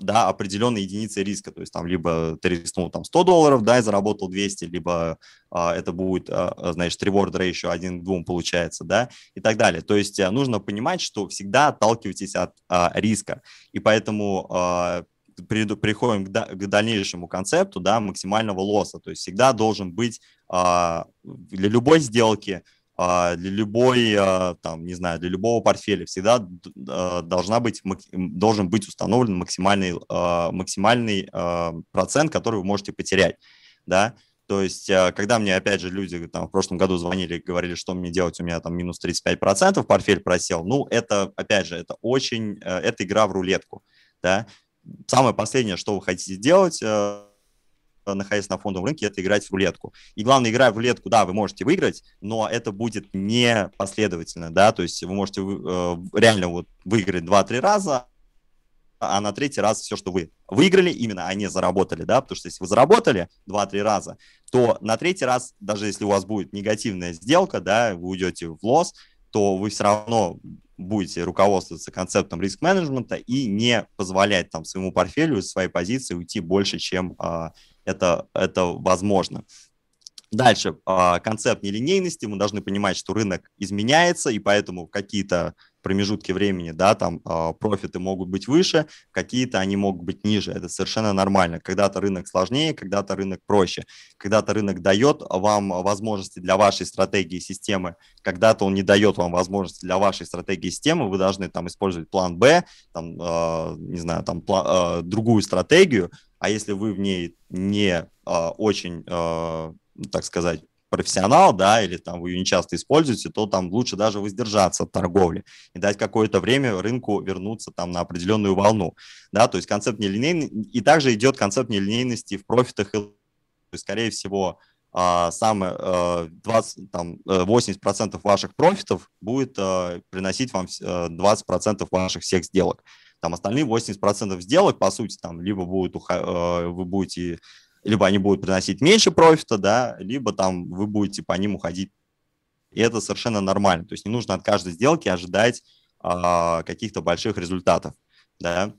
да, определенной единицы риска. То есть там либо ты рискнул там 100 долларов, да, и заработал 200, либо а, это будет, а, а значит, reward ratio 1 к 2 получается, да, и так далее. То есть э, нужно понимать, что всегда отталкивайтесь от а, риска. И поэтому а, приду, приходим к, к дальнейшему концепту, да, максимального лосса. То есть всегда должен быть а, для любой сделки – а, для любой, а, там, не знаю, для любого портфеля всегда а, должна быть, должен быть установлен максимальный, максимальный процент, который вы можете потерять, да, то есть, когда мне, опять же, люди там, в прошлом году звонили, говорили, что мне делать, у меня там минус 35% портфель просел, ну, это, опять же, это очень, э, это игра в рулетку, да. Самое последнее, что вы хотите делать, э, Э, находясь на фондовом рынке, это играть в рулетку. И главное, играя в рулетку, да, вы можете выиграть, но это будет не последовательно, да, то есть вы можете э, реально вот выиграть 2-3 раза, а на третий раз все, что вы выиграли именно, а заработали, да, потому что если вы заработали 2-3 раза, то на третий раз, даже если у вас будет негативная сделка, да, вы уйдете в лосс, то вы все равно будете руководствоваться концептом риск-менеджмента и не позволять там своему портфелю, своей позиции уйти больше, чем а, это, это возможно. Дальше, а, концепт нелинейности. Мы должны понимать, что рынок изменяется, и поэтому какие-то промежутки времени, да, там а, профиты могут быть выше, какие-то они могут быть ниже. Это совершенно нормально. Когда-то рынок сложнее, когда-то рынок проще, когда-то рынок дает вам возможности для вашей стратегии системы, когда-то он не дает вам возможности для вашей стратегии системы. Вы должны там использовать план Б, там, а, не знаю, там другую стратегию, а если вы в ней не а, очень, а, так сказать, профессионал, да, или там вы ее не часто используете, то там лучше даже воздержаться от торговли и дать какое-то время рынку вернуться там на определенную волну, да, то есть концепт нелинейный, и также идет концепт нелинейности в профитах, и, то есть, скорее всего, а, самое 20, а, там, 80% э, ваших профитов будет а, приносить вам 20% э, ваших всех сделок. Там остальные 80% сделок, по сути, там либо будут уха- э, вы будете, либо они будут приносить меньше профита, да, либо там вы будете по ним уходить. И это совершенно нормально. То есть не нужно от каждой сделки ожидать э, каких-то больших результатов. Да.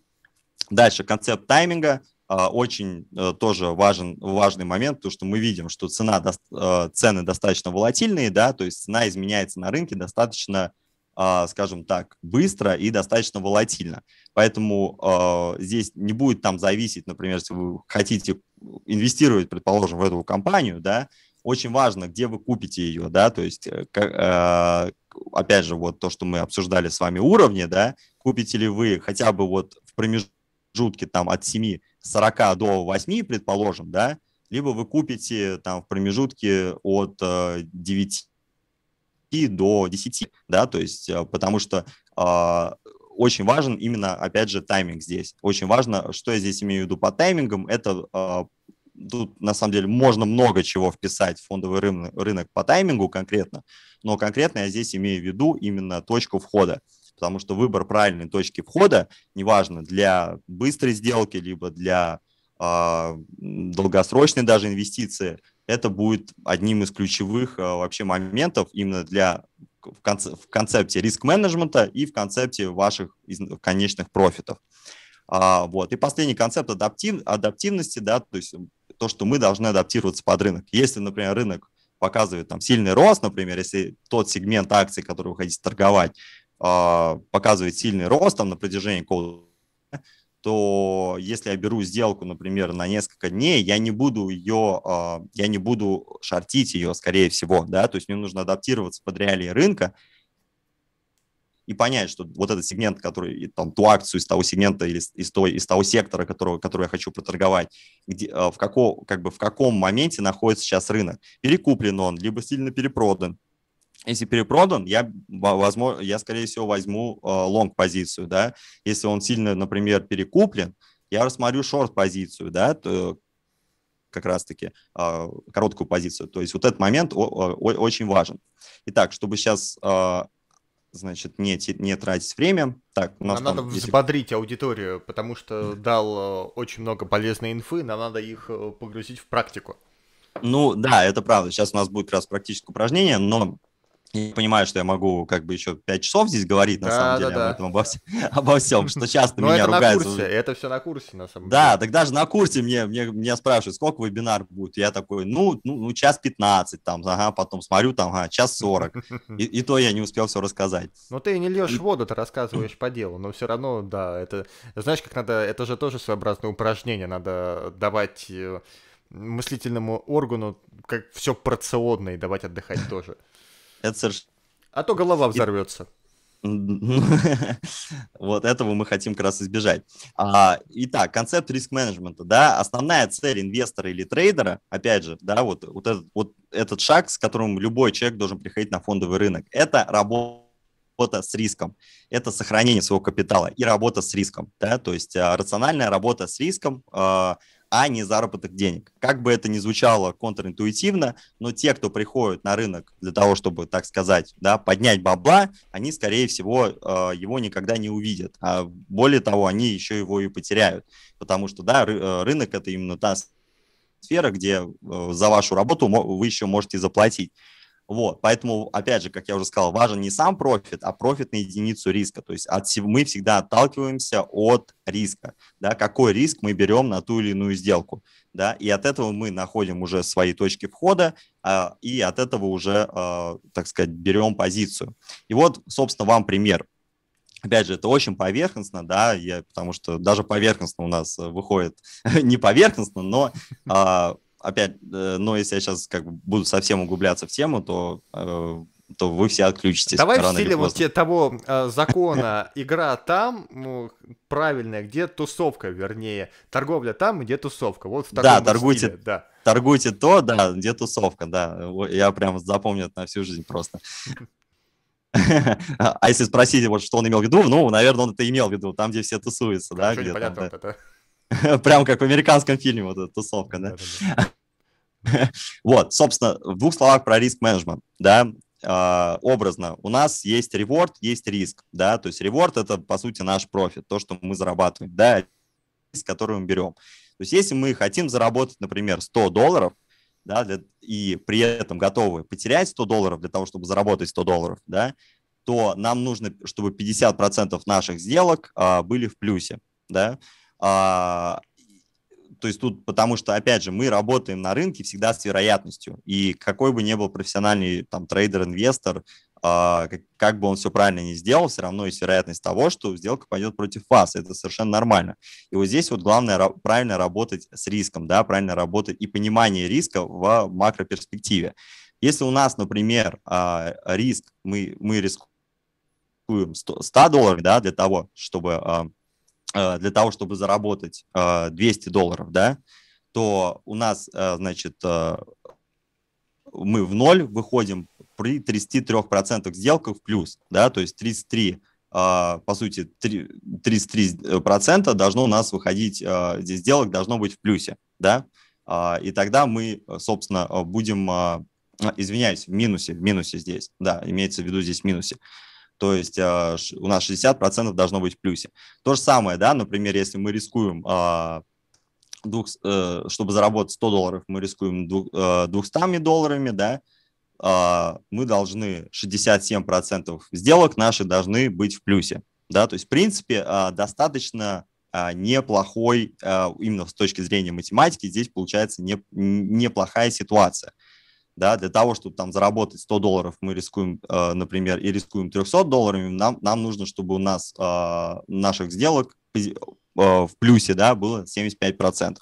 Дальше концепт тайминга а, очень э, тоже важен, важный момент, потому что мы видим, что цена, э, цены достаточно волатильные, да, то есть цена изменяется на рынке достаточно а, скажем так, быстро и достаточно волатильно. Поэтому а, здесь не будет там зависеть, например, если вы хотите инвестировать, предположим, в эту компанию, да, очень важно, где вы купите ее, да, то есть, э, э, опять же, вот то, что мы обсуждали с вами уровни, да, купите ли вы хотя бы вот в промежутке там от 7, 40 до 8, предположим, да, либо вы купите там в промежутке от 9 э, до 10, да, то есть э, потому что э, очень важен именно, опять же, тайминг здесь. Очень важно, что я здесь имею в виду по таймингам, это э, тут на самом деле можно много чего вписать в фондовый рынок, рынок по таймингу конкретно, но конкретно я здесь имею в виду именно точку входа, потому что выбор правильной точки входа, неважно, для быстрой сделки, либо для э, долгосрочной даже инвестиции – это будет одним из ключевых а, вообще моментов именно для в, конце, в концепте риск-менеджмента и в концепте ваших конечных профитов. А, вот. И последний концепт адаптив, адаптивности, да, то есть то, что мы должны адаптироваться под рынок. Если, например, рынок показывает там сильный рост, например, если тот сегмент акций, который вы хотите торговать, а, показывает сильный рост там на протяжении какого-то то если я беру сделку, например, на несколько дней, я не буду ее, а, я не буду шортить ее, скорее всего, да, то есть мне нужно адаптироваться под реалии рынка и понять, что вот этот сегмент, который, там, ту акцию из того сегмента или из, той, из того сектора, которого, который я хочу проторговать, где, а, в, како, как бы, в каком моменте находится сейчас рынок, перекуплен он, либо сильно перепродан, если перепродан, я, возможно, я, скорее всего, возьму э, лонг-позицию, да. Если он сильно, например, перекуплен, я рассмотрю шорт-позицию, да, то как раз-таки э, короткую позицию. То есть вот этот момент очень важен. Итак, чтобы сейчас э, значит, не, не тратить время. Так, у нас нам там, надо если... взбодрить аудиторию, потому что дал очень много полезной инфы, нам надо их погрузить в практику. Ну да, это правда. Сейчас у нас будет как раз практическое упражнение, но я понимаю, что я могу как бы еще 5 часов здесь говорить, на да, самом деле, да, об этом, обо, вс... обо всем, что часто меня это ругают. это все на курсе, на самом деле. Да, так даже на курсе мне, мне, меня спрашивают, сколько вебинар будет. Я такой, ну, ну, ну час 15, там, ага, потом смотрю, там, ага, час 40. И, и то я не успел все рассказать. Ну, ты не льешь воду, ты рассказываешь по делу, но все равно, да, это, знаешь, как надо, это же тоже своеобразное упражнение, надо давать э, мыслительному органу как все порционно и давать отдыхать тоже. Это совершенно... А то голова взорвется. Вот этого мы хотим как раз избежать. А, итак, концепт риск-менеджмента, да, основная цель инвестора или трейдера, опять же, да, вот, этот, шаг, с которым любой человек должен приходить на фондовый рынок, это работа с риском, это сохранение своего капитала и работа с риском, да, то есть а, рациональная работа с риском, а, а не заработок денег. Как бы это ни звучало контринтуитивно, но те, кто приходит на рынок для того, чтобы, так сказать, да, поднять бабла, они, скорее всего, э, его никогда не увидят. А более того, они еще его и потеряют, потому что, да, э, рынок – это именно та сфера, где э, за вашу работу вы еще можете заплатить. Вот, поэтому, опять же, как я уже сказал, важен не сам профит, а профит на единицу риска. То есть от, мы всегда отталкиваемся от риска, да, какой риск мы берем на ту или иную сделку, да, и от этого мы находим уже свои точки входа, э, и от этого уже, э, так сказать, берем позицию. И вот, собственно, вам пример. Опять же, это очень поверхностно, да, я, потому что даже поверхностно у нас выходит не поверхностно, но э, опять, э, но если я сейчас как бы буду совсем углубляться в тему, то э, то вы все отключитесь. Давай в стиле вот того э, закона игра там, ну, правильная, где тусовка, вернее, торговля там, где тусовка. Вот в таком да, торгуйте, стиле, да. торгуйте то, да, где тусовка, да. Я прям запомню это на всю жизнь просто. А если спросить, вот что он имел в виду, ну, наверное, он это имел в виду, там, где все тусуются, да, где-то. Прям как в американском фильме вот эта тусовка, да. Вот, собственно, в двух словах про риск-менеджмент, да, а, образно, у нас есть реворд, есть риск, да, то есть реворд – это, по сути, наш профит, то, что мы зарабатываем, да, риск, который мы берем. То есть если мы хотим заработать, например, 100 долларов, да, для, и при этом готовы потерять 100 долларов для того, чтобы заработать 100 долларов, да, то нам нужно, чтобы 50% наших сделок а, были в плюсе, да, а, то есть тут, потому что, опять же, мы работаем на рынке всегда с вероятностью. И какой бы ни был профессиональный там трейдер, инвестор, а, как бы он все правильно не сделал, все равно есть вероятность того, что сделка пойдет против вас. Это совершенно нормально. И вот здесь вот главное правильно работать с риском, да, правильно работать и понимание риска в макроперспективе. Если у нас, например, а, риск, мы, мы рискуем 100 долларов, да, для того, чтобы а, Э, для того, чтобы заработать 200 э, долларов, да, то у нас, э, значит, мы в ноль выходим при 33% сделках в плюс, да, то есть 33 по сути, 33% должно у нас выходить, здесь сделок должно быть в плюсе, да, и тогда мы, собственно, будем, извиняюсь, в минусе, в минусе здесь, да, имеется в виду здесь в минусе, то есть а, у нас 60% должно быть в плюсе. То же самое, да, например, если мы рискуем а, двух, э, чтобы заработать 100 долларов, мы рискуем 200 э, долларами, да, а, мы должны 67% сделок наши должны быть в плюсе, да, то есть, в принципе, достаточно неплохой, именно с точки зрения математики, здесь получается неплохая ситуация да, для того, чтобы там заработать 100 долларов, мы рискуем, э, например, и рискуем 300 долларами, нам, нам нужно, чтобы у нас э, наших сделок э, в плюсе, да, было 75%.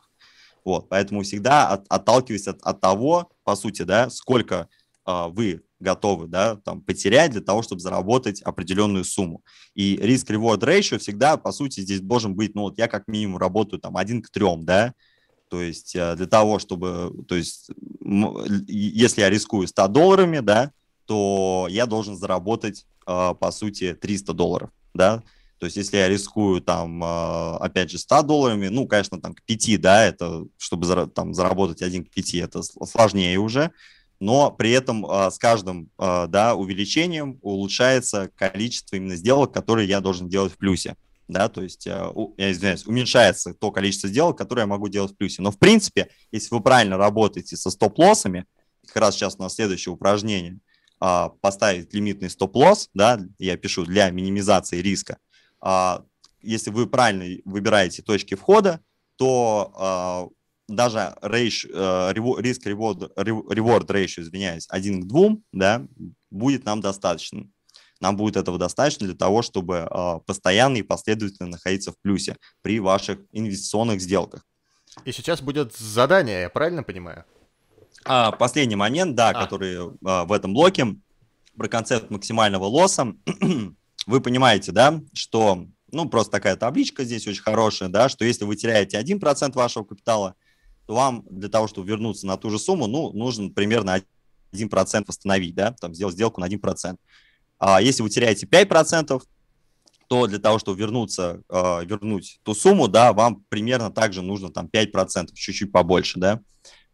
Вот, поэтому всегда от, отталкиваясь от, от того, по сути, да, сколько э, вы готовы, да, там, потерять для того, чтобы заработать определенную сумму. И риск-ревод ratio всегда, по сути, здесь должен быть, ну, вот я как минимум работаю там один к трем, да, то есть э, для того, чтобы, то есть если я рискую 100 долларами, да, то я должен заработать, э, по сути, 300 долларов, да. То есть если я рискую там, э, опять же, 100 долларами, ну, конечно, там к 5, да, это, чтобы там заработать 1 к 5, это сложнее уже, но при этом с каждым да, увеличением улучшается количество именно сделок, которые я должен делать в плюсе да, то есть, э, я извиняюсь, уменьшается то количество сделок, которые я могу делать в плюсе. Но, в принципе, если вы правильно работаете со стоп-лоссами, как раз сейчас у нас следующее упражнение, а, поставить лимитный стоп-лосс, да, я пишу для минимизации риска, а, если вы правильно выбираете точки входа, то а, даже риск-ревод, рейш, э, извиняюсь, 1 к 2, да, будет нам достаточно нам будет этого достаточно для того, чтобы а, постоянно и последовательно находиться в плюсе при ваших инвестиционных сделках. И сейчас будет задание, я правильно понимаю? А, последний момент, да, а. который а, в этом блоке, про концепт максимального лосса. вы понимаете, да, что, ну, просто такая табличка здесь очень хорошая, да, что если вы теряете 1% вашего капитала, то вам для того, чтобы вернуться на ту же сумму, ну, нужно примерно 1% восстановить, да, там сделать сделку на 1%. А если вы теряете 5%, то для того, чтобы вернуться, а, вернуть ту сумму, да, вам примерно также нужно там 5%, чуть-чуть побольше, да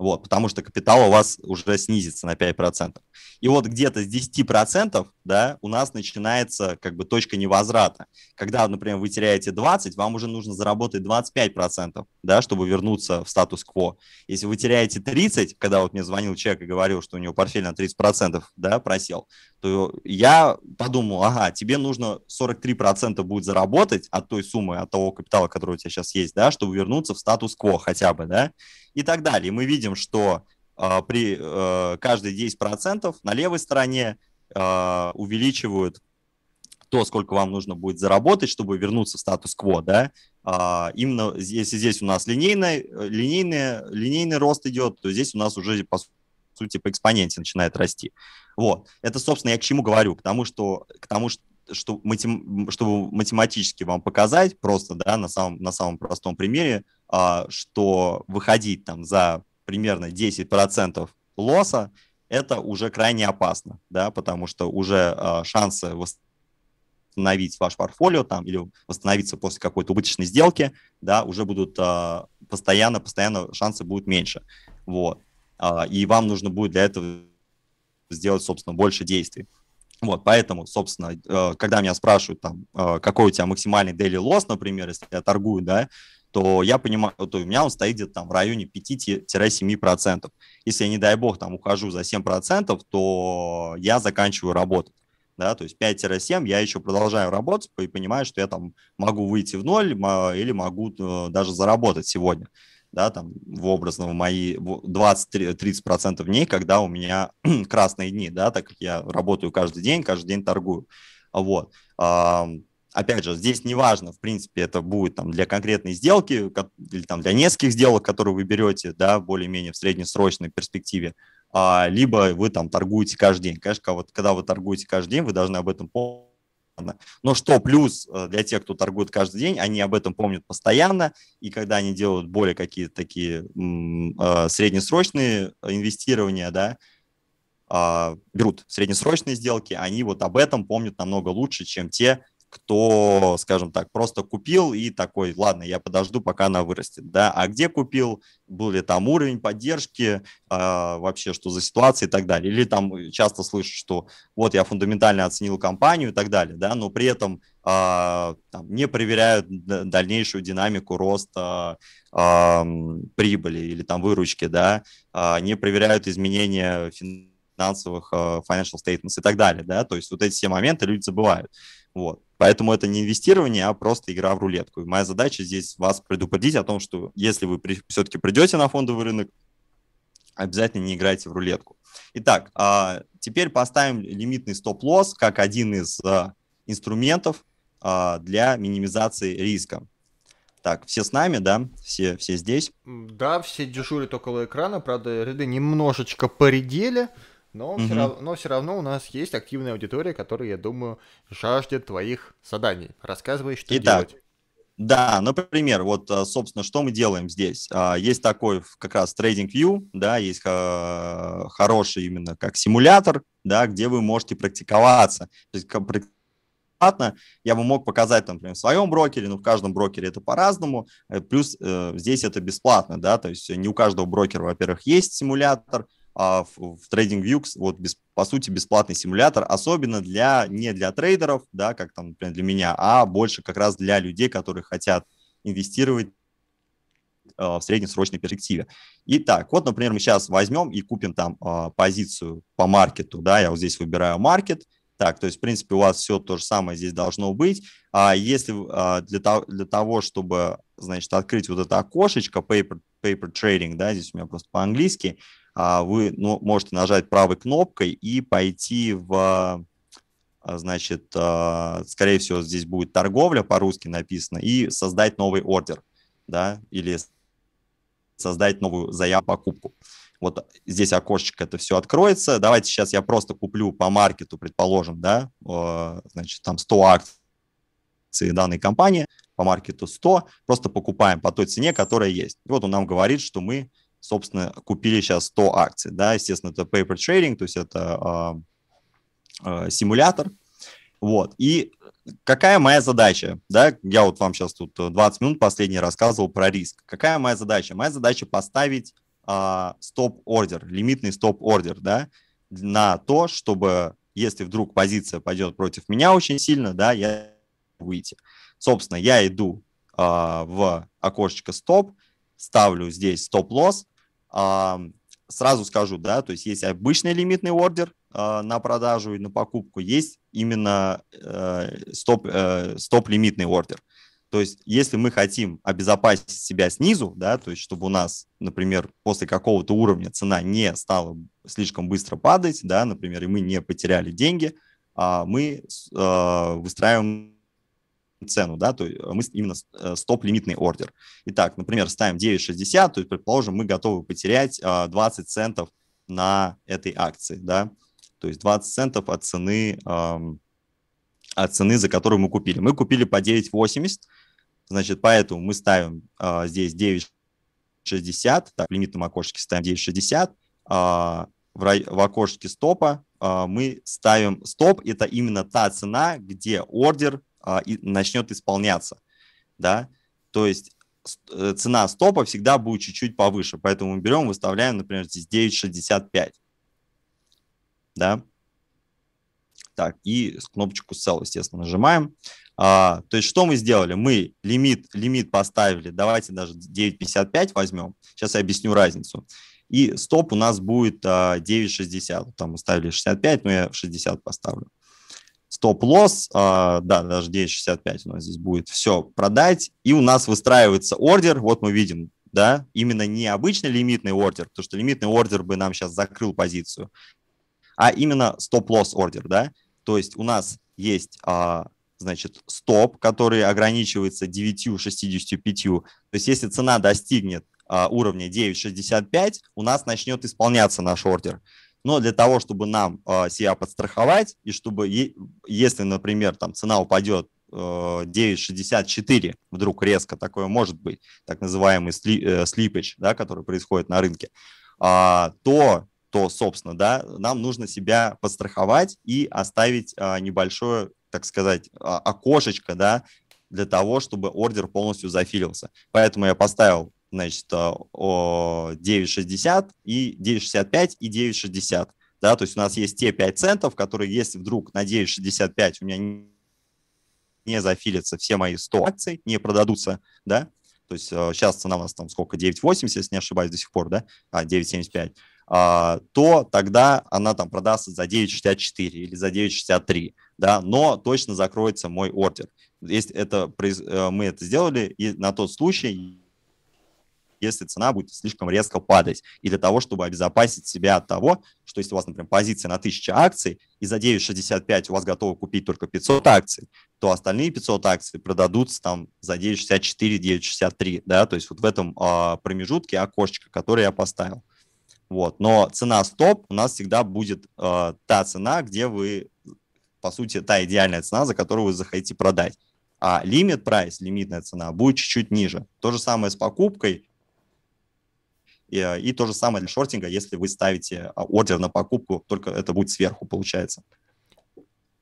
вот, потому что капитал у вас уже снизится на 5%. И вот где-то с 10%, да, у нас начинается как бы точка невозврата. Когда, например, вы теряете 20, вам уже нужно заработать 25%, да, чтобы вернуться в статус-кво. Если вы теряете 30, когда вот мне звонил человек и говорил, что у него портфель на 30%, да, просел, то я подумал, ага, тебе нужно 43% будет заработать от той суммы, от того капитала, который у тебя сейчас есть, да, чтобы вернуться в статус-кво хотя бы, да, и так далее. Мы видим, что э, при э, каждые 10% на левой стороне э, увеличивают то, сколько вам нужно будет заработать, чтобы вернуться в статус-кво, да, а, именно если здесь у нас линейный, э, линейный, линейный рост идет, то здесь у нас уже, по сути, по экспоненте начинает расти. Вот, это, собственно, я к чему говорю, потому что, к тому, что что матем, чтобы математически вам показать, просто да, на самом, на самом простом примере, а, что выходить там за примерно 10% лоса, это уже крайне опасно, да, потому что уже а, шансы восстановить ваш портфолио там или восстановиться после какой-то убыточной сделки, да, уже будут а, постоянно, постоянно шансы будут меньше, вот, и вам нужно будет для этого сделать, собственно, больше действий. Вот, поэтому, собственно, когда меня спрашивают, там, какой у тебя максимальный daily loss, например, если я торгую, да, то я понимаю, то у меня он стоит где-то там в районе 5-7%. Если я, не дай бог, там ухожу за 7%, то я заканчиваю работу Да, то есть 5-7 я еще продолжаю работать и понимаю, что я там могу выйти в ноль или могу э, даже заработать сегодня. Да, там в образно в мои 20-30% дней, когда у меня красные дни, да, так как я работаю каждый день, каждый день торгую. Вот Опять же, здесь неважно, в принципе, это будет там для конкретной сделки или там для нескольких сделок, которые вы берете, да, более-менее в среднесрочной перспективе, а, либо вы там торгуете каждый день. Конечно, вот, когда вы торгуете каждый день, вы должны об этом помнить. Но что плюс э, для тех, кто торгует каждый день, они об этом помнят постоянно, и когда они делают более какие-то такие э, среднесрочные инвестирования, да, а, берут среднесрочные сделки, они вот об этом помнят намного лучше, чем те, кто, скажем так, просто купил и такой, ладно, я подожду, пока она вырастет, да, а где купил, был ли там уровень поддержки, э, вообще, что за ситуация и так далее, или там э, часто слышу, что вот я фундаментально оценил компанию и так далее, да, но при этом э, там, не проверяют дальнейшую динамику роста э, прибыли или там выручки, да, э, не проверяют изменения финансовых, financial statements и так далее, да, то есть вот эти все моменты люди забывают, вот. Поэтому это не инвестирование, а просто игра в рулетку. И моя задача здесь вас предупредить о том, что если вы при, все-таки придете на фондовый рынок, обязательно не играйте в рулетку. Итак, а, теперь поставим лимитный стоп-лосс как один из а, инструментов а, для минимизации риска. Так, все с нами, да? Все, все здесь? Да, все дежурят около экрана, правда, ряды немножечко поредели. Но, угу. все равно, но все равно у нас есть активная аудитория, которая, я думаю, жаждет твоих заданий. Рассказывай, что Итак, делать. Да, например, вот, а, собственно, что мы делаем здесь? А, есть такой как раз TradingView, да, есть а, хороший именно как симулятор, да, где вы можете практиковаться. То есть, бесплатно, я бы мог показать, например, в своем брокере, но в каждом брокере это по-разному, э, плюс э, здесь это бесплатно, да, то есть не у каждого брокера, во-первых, есть симулятор, а, в, в TradingView, вот, без, по сути, бесплатный симулятор, особенно для, не для трейдеров, да, как там, например, для меня, а больше как раз для людей, которые хотят инвестировать а, в среднесрочной перспективе. Итак, вот, например, мы сейчас возьмем и купим там а, позицию по маркету, да, я вот здесь выбираю маркет, так, то есть, в принципе, у вас все то же самое здесь должно быть. А если а, для, того, для того, чтобы, значит, открыть вот это окошечко, paper, paper trading, да, здесь у меня просто по-английски, а, вы ну, можете нажать правой кнопкой и пойти в, а, значит, а, скорее всего, здесь будет торговля по-русски написано, и создать новый ордер, да, или создать новую заявку покупку. Вот здесь окошечко это все откроется. Давайте сейчас я просто куплю по маркету, предположим, да, значит, там 100 акций данной компании, по маркету 100, просто покупаем по той цене, которая есть. И вот он нам говорит, что мы собственно, купили сейчас 100 акций. Да? Естественно, это paper trading, то есть это э, э, симулятор. Вот. И какая моя задача? Да? Я вот вам сейчас тут 20 минут последний рассказывал про риск. Какая моя задача? Моя задача поставить а, стоп-ордер, э, лимитный стоп-ордер да? на то, чтобы если вдруг позиция пойдет против меня очень сильно, да, я выйти. Собственно, я иду э, в окошечко стоп, ставлю здесь стоп-лосс. А, сразу скажу, да, то есть есть обычный лимитный ордер а, на продажу и на покупку, есть именно э, стоп, э, стоп-лимитный ордер. То есть, если мы хотим обезопасить себя снизу, да, то есть, чтобы у нас, например, после какого-то уровня цена не стала слишком быстро падать, да, например, и мы не потеряли деньги, а, мы э, выстраиваем цену, да, то есть э, мы именно э, стоп-лимитный ордер. Итак, например, ставим 9.60, то есть, предположим, мы готовы потерять 20 а, центов на этой акции, да, то есть 20 центов от цены, от цены, за которую мы купили. Мы купили по 9.80, значит, поэтому мы ставим а, здесь 9.60, так, в лимитном окошке ставим 9.60, а, в, в окошечке стопа мы ставим стоп, это именно та цена, где ордер а, и начнет исполняться, да, то есть э, цена стопа всегда будет чуть-чуть повыше, поэтому мы берем, выставляем, например, здесь 9.65, да, так, и кнопочку sell, естественно, нажимаем, а, то есть что мы сделали? Мы лимит, лимит поставили, давайте даже 9.55 возьмем, сейчас я объясню разницу, и стоп у нас будет а, 9.60, там мы ставили 65, но я 60 поставлю стоп-лосс, э, да, даже 9.65 у нас здесь будет, все, продать, и у нас выстраивается ордер, вот мы видим, да, именно не обычный лимитный ордер, потому что лимитный ордер бы нам сейчас закрыл позицию, а именно стоп-лосс ордер, да, то есть у нас есть, э, значит, стоп, который ограничивается 9.65, то есть если цена достигнет э, уровня 9.65, у нас начнет исполняться наш ордер, но для того, чтобы нам э, себя подстраховать, и чтобы, е- если, например, там цена упадет 9.64 э, вдруг резко, такое может быть, так называемый э, слипич, да, который происходит на рынке, а, то, то, собственно, да, нам нужно себя подстраховать и оставить а, небольшое, так сказать, окошечко, да, для того, чтобы ордер полностью зафилился. Поэтому я поставил значит, 9,60 э, и 9,65 и 9,60. Да, то есть у нас есть те 5 центов, которые, если вдруг на 9,65 у меня не зафилятся все мои 100 акций, не продадутся, да, то есть э, сейчас цена у нас там сколько, 9,80, если не ошибаюсь, до сих пор, да, а, 9,75, а, то тогда она там продастся за 9,64 или за 9,63, да, но точно закроется мой ордер. Если это, э, мы это сделали, и на тот случай, если цена будет слишком резко падать. И для того, чтобы обезопасить себя от того, что если у вас, например, позиция на 1000 акций, и за 9,65 у вас готовы купить только 500 акций, то остальные 500 акций продадутся там за 9,64, 9,63, да, то есть вот в этом э, промежутке окошечко, которое я поставил. Вот. Но цена стоп у нас всегда будет э, та цена, где вы, по сути, та идеальная цена, за которую вы захотите продать. А лимит прайс, лимитная цена, будет чуть-чуть ниже. То же самое с покупкой. Э, и, то же самое для шортинга, если вы ставите а, ордер на покупку, только это будет сверху, получается.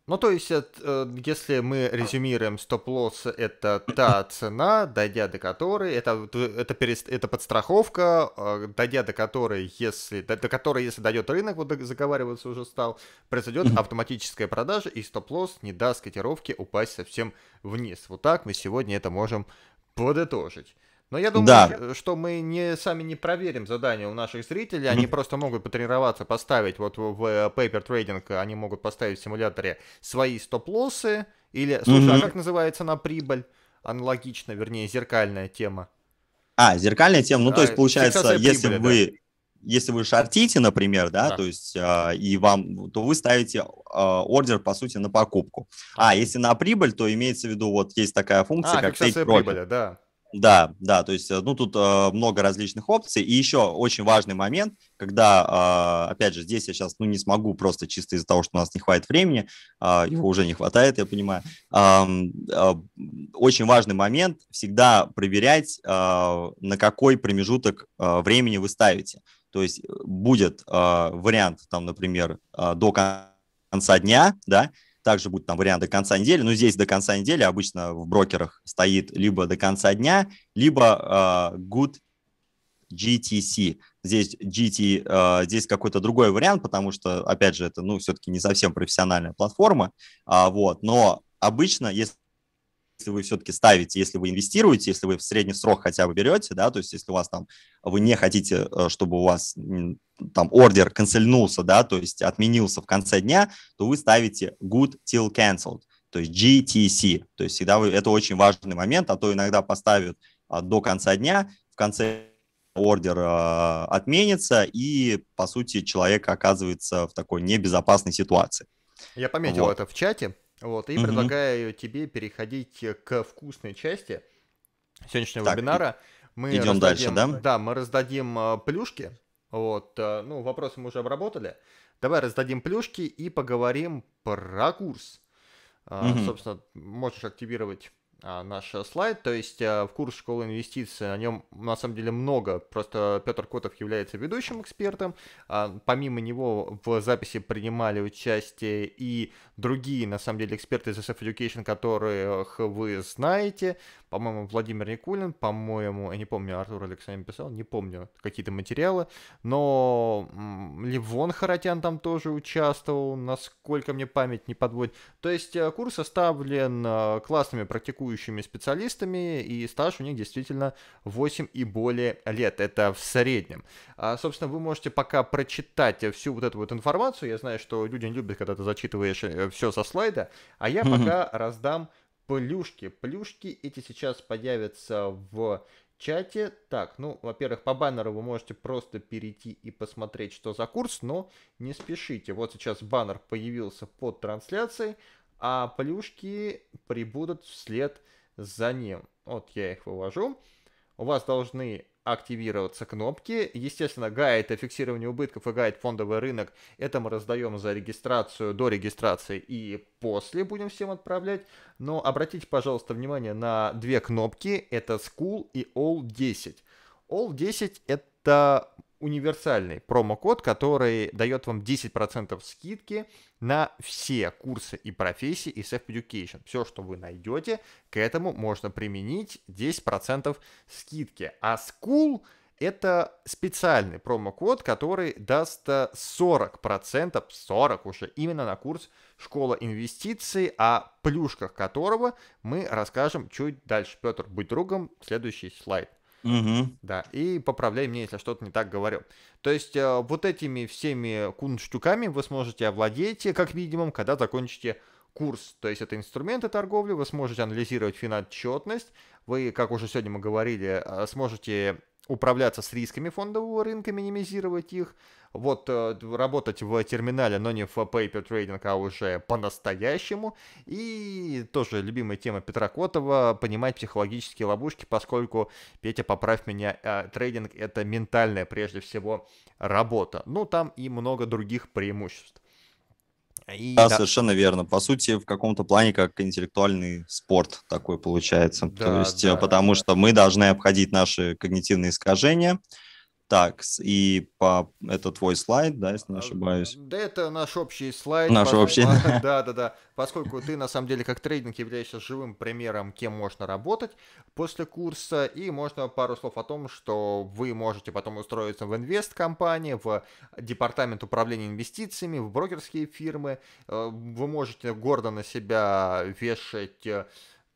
Ну, то есть, э, если мы резюмируем, стоп-лосс — это та цена, дойдя до которой, это, э, это, перест, это подстраховка, дойдя до которой, если, до, до которой, если дойдет рынок, вот заговариваться уже стал, произойдет автоматическая продажа, и стоп-лосс не даст котировке упасть совсем вниз. Вот так мы сегодня это можем подытожить. Но я думаю, да. Э, что мы не, сами не проверим задание у наших зрителей. Они mm-hmm. просто могут потренироваться, поставить вот в э, Paper Trading, э, они могут поставить в симуляторе свои стоп-лоссы. Или, слушай, mm-hmm. а как называется на прибыль? Аналогично, вернее, зеркальная тема. А, зеркальная тема. Ну, то а, есть, получается, если вы... Да. Если вы шортите, например, да, да. то есть э, и вам, то вы ставите э, ордер по сути на покупку. А если на прибыль, то имеется в виду вот есть такая функция, а, как take Прибыли, да. Да, да, то есть, э, ну, тут э, много различных опций. И еще очень важный момент, когда, э, опять же, здесь я сейчас, ну, не смогу просто чисто из-за того, что у нас не хватит времени, э, а, его ну. уже не хватает, я понимаю. Э, э, очень важный момент всегда проверять, э, на какой промежуток э, времени вы ставите. То есть э, будет э, вариант, там, например, э, до конца дня, да, также будет там вариант до конца недели. Но здесь до конца недели обычно в брокерах стоит либо до конца дня, либо э, good GTC. Здесь GT, э, а, здесь какой-то другой вариант, потому что, опять же, это, ну, все-таки не совсем профессиональная платформа, а, вот, но обычно, если если вы все-таки ставите, если вы инвестируете, если вы в средний срок хотя бы берете, да, то есть если у вас там, вы не хотите, э, чтобы у вас там ордер канцельнулся, да, то есть отменился в конце дня, то вы ставите good till canceled, то есть GTC, то есть всегда вы, это очень важный момент, а то иногда поставят а, до конца дня, в конце ордер э, отменится, и, по сути, человек оказывается в такой небезопасной ситуации. Я пометил вот. это в чате. Вот, и угу. предлагаю тебе переходить к вкусной части сегодняшнего так, вебинара. Мы идем раздадим, дальше, да? Да, мы раздадим а, плюшки. Вот, а, ну, вопросы мы уже обработали. Давай раздадим плюшки и поговорим про курс. Угу. Собственно, можешь активировать а, наш э, слайд, то есть э, в курс школы инвестиций, о нем на самом деле много, просто Петр Котов является ведущим экспертом, а, помимо него в записи принимали участие и другие, на самом деле, эксперты из SF Education, которых вы знаете, по-моему, Владимир Никулин, по-моему, я не помню, Артур Алексеев писал, не помню, какие-то материалы, но Левон Харатян там тоже участвовал, насколько мне память не подводит. То есть э, курс составлен э, классными практикующими специалистами, и стаж у них действительно 8 и более лет, это в среднем. А, Собственно, вы можете пока прочитать всю вот эту вот информацию, я знаю, что люди не любят, когда ты зачитываешь э, все со слайда, а я пока раздам плюшки. Плюшки эти сейчас появятся в чате. Так, ну, во-первых, по баннеру вы можете просто перейти и посмотреть, что за курс, но не спешите. Вот сейчас баннер появился под трансляцией, а плюшки прибудут вслед за ним. Вот я их вывожу. У вас должны активироваться кнопки. Естественно, гайд о фиксировании убытков и гайд фондовый рынок. Это мы раздаем за регистрацию, до регистрации и после будем всем отправлять. Но обратите, пожалуйста, внимание на две кнопки. Это School и All 10. All 10 это универсальный промокод, который дает вам 10% скидки на все курсы и профессии из Self-Education. Все, что вы найдете, к этому можно применить 10% скидки. А School это специальный промокод, который даст 40%, 40 уже, именно на курс «Школа инвестиций», о плюшках которого мы расскажем чуть дальше. Петр, будь другом, следующий слайд. Угу. Да, и поправляй мне, если что-то не так говорю. То есть э, вот этими всеми кунштюками вы сможете овладеть, э, как минимум, когда закончите курс. То есть это инструменты торговли, вы сможете анализировать финансчетность, вы, как уже сегодня мы говорили, э, сможете управляться с рисками фондового рынка, минимизировать их, вот э, работать в терминале, но не в paper trading, а уже по-настоящему. И тоже любимая тема Петра Котова – понимать психологические ловушки, поскольку, Петя, поправь меня, э, трейдинг – это ментальная, прежде всего, работа. Ну, там и много других преимуществ. И... Да, да, совершенно верно. По сути, в каком-то плане как интеллектуальный спорт такой получается. Да, То есть, э, да, потому да. что мы должны обходить наши когнитивные искажения, так, и по... это твой слайд, да, если не а, ошибаюсь? Да, это наш общий слайд. Наш пос... общий. Да, да, да. Поскольку ты, на самом деле, как трейдинг являешься живым примером, кем можно работать после курса, и можно пару слов о том, что вы можете потом устроиться в инвест-компании, в департамент управления инвестициями, в брокерские фирмы. Э, вы можете гордо на себя вешать э,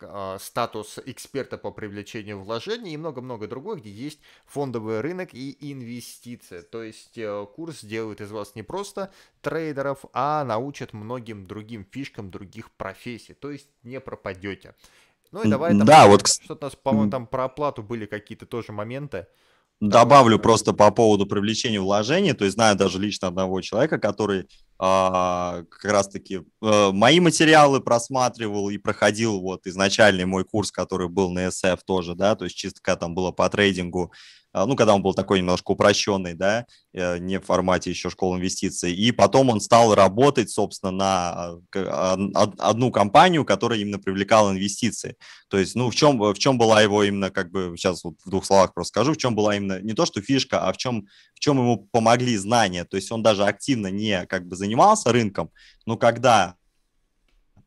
а, статус эксперта по привлечению вложений и много-много другое, где есть фондовый рынок и инвестиции. То есть э, курс делает из вас не просто трейдеров, а научит многим другим фишкам других профессий. То есть не пропадете. Ну и давай там, да, вот... что-то у нас, по-моему, там про оплату были какие-то тоже моменты. Добавлю просто по поводу привлечения вложений. То есть знаю даже лично одного человека, который а, как раз-таки а, мои материалы просматривал и проходил вот изначальный мой курс, который был на SF тоже, да, то есть чисто когда там было по трейдингу а, ну, когда он был такой немножко упрощенный, да, э, не в формате еще школы инвестиций. И потом он стал работать, собственно, на э, одну компанию, которая именно привлекала инвестиции. То есть, ну, в чем, в чем была его именно, как бы, сейчас вот в двух словах просто скажу, в чем была именно не то, что фишка, а в чем, в чем ему помогли знания. То есть он даже активно не, как бы, занимался рынком, но когда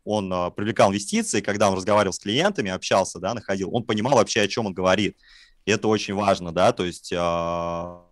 он э, привлекал инвестиции, когда он разговаривал с клиентами, общался, да, находил, он понимал вообще, о чем он говорит. И это очень важно, да, то есть а,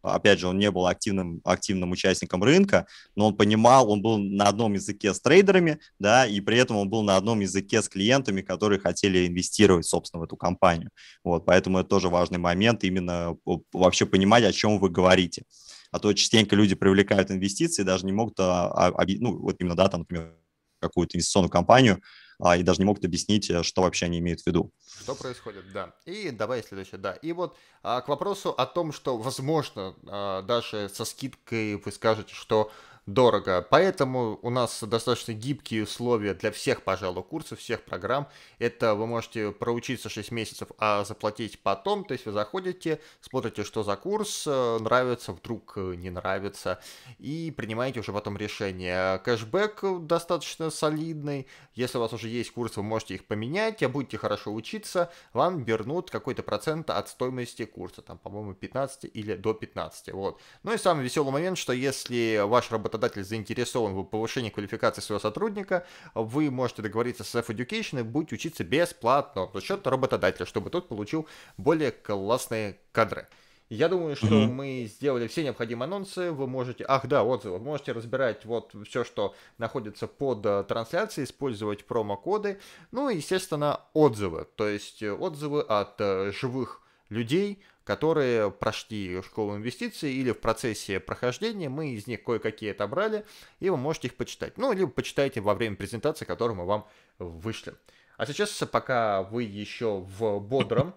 опять же, он не был активным, активным участником рынка, но он понимал, он был на одном языке с трейдерами, да, и при этом он был на одном языке с клиентами, которые хотели инвестировать, собственно, в эту компанию. Вот, поэтому это тоже важный момент, именно вообще понимать, о чем вы говорите. А то частенько люди привлекают инвестиции, даже не могут, а, а, ну, вот именно, да, там, например, какую-то инвестиционную компанию, а и даже не могут объяснить, э, что вообще они имеют в виду. Что происходит, да. И давай следующее, да. И вот а, к вопросу о том, что, возможно, а, даже со скидкой вы скажете, что дорого. Поэтому у нас достаточно гибкие условия для всех, пожалуй, курсов, всех программ. Это вы можете проучиться 6 месяцев, а заплатить потом. То есть вы заходите, смотрите, что за курс, э, нравится, вдруг э, не нравится, и принимаете уже потом решение. Кэшбэк достаточно солидный. Если у вас уже есть курсы, вы можете их поменять, а будете хорошо учиться, вам вернут какой-то процент от стоимости курса, там, по-моему, 15 или до 15. Вот. Ну и самый веселый момент, что если ваш работодатель работодатель заинтересован в повышении квалификации своего сотрудника, вы можете договориться с F-Education и будете учиться бесплатно за счет работодателя, чтобы тот получил более классные кадры. Я думаю, что mm-hmm. мы сделали все необходимые анонсы. Вы можете, ах да, отзывы. Вы можете разбирать вот все, что находится под э, трансляцией, использовать промокоды. Ну и, естественно, отзывы. То есть э, отзывы от э, живых людей, которые прошли школу инвестиций или в процессе прохождения, мы из них кое-какие отобрали, и вы можете их почитать. Ну, либо почитайте во время презентации, которую мы вам вышли. А сейчас, пока вы еще в бодром,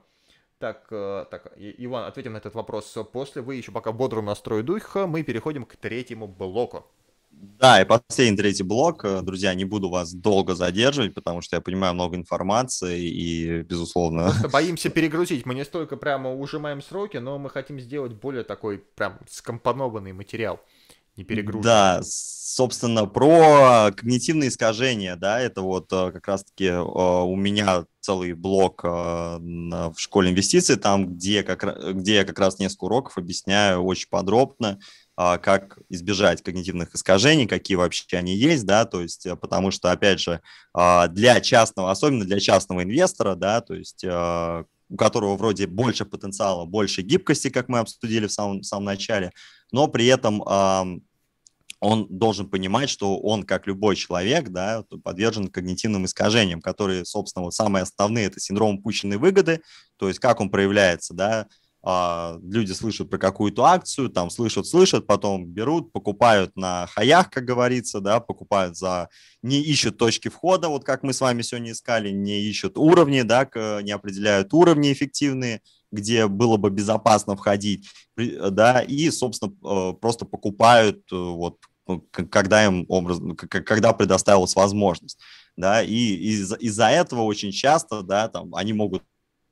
так, э, так, Иван, ответим на этот вопрос после. Вы еще пока бодрым настрою духа, мы переходим к третьему блоку. Да, и последний третий блок. Э, друзья, не буду вас долго задерживать, потому что я понимаю много информации и, безусловно... Просто боимся перегрузить. Мы не столько прямо ужимаем сроки, но мы хотим сделать более такой прям скомпонованный материал не перегружен. Да, собственно, про когнитивные искажения, да, это вот э, как раз-таки э, у меня целый блок в школе инвестиций, там, где, как, где я как раз несколько уроков объясняю очень подробно, а, как избежать когнитивных искажений, какие вообще они есть, да, то есть, э, потому что, опять же, а, для частного, особенно для частного инвестора, да, то есть а, у которого вроде больше потенциала, больше гибкости, как мы обсудили в самом, в самом начале, но при этом э, он должен понимать, что он, как любой человек, да, подвержен когнитивным искажениям, которые, собственно, вот самые основные – это синдром упущенной выгоды, то есть как он проявляется, да, а, люди слышат про какую-то акцию, там слышат, слышат, потом берут, покупают на хаях, как говорится, да, покупают за, не ищут точки входа, вот как мы с вами сегодня искали, не ищут уровни, да, не определяют уровни эффективные, где было бы безопасно входить, да, и, собственно, а, просто покупают э, вот ну, когда им образ, ну, когда предоставилась возможность, да, и из- из-за этого очень часто, да, там, они могут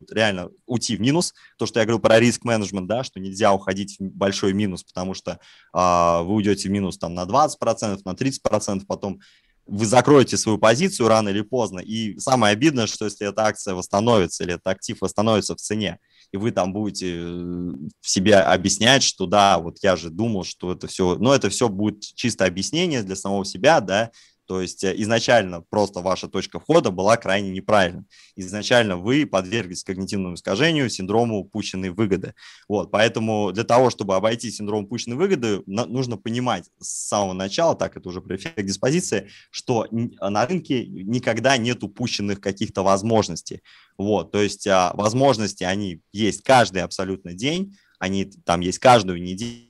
реально уйти в минус. То, что я говорил про риск-менеджмент, да, что нельзя уходить в большой минус, потому что э, вы уйдете в минус там на 20%, на 30%, потом вы закроете свою позицию рано или поздно. И самое обидное, что если эта акция восстановится или этот актив восстановится в цене, и вы там будете э, себе объяснять, что да, вот я же думал, что это все, но это все будет чисто объяснение для самого себя, да, то есть э, изначально просто ваша точка входа была крайне неправильна. Изначально вы подверглись когнитивному искажению, синдрому упущенной выгоды. Вот, поэтому для того, чтобы обойти синдром упущенной выгоды, нужно понимать с самого начала, так это уже при эффект диспозиции, что на рынке никогда нет упущенных каких-то возможностей. Вот, то есть а, возможности, они есть каждый абсолютно день, они там есть каждую неделю,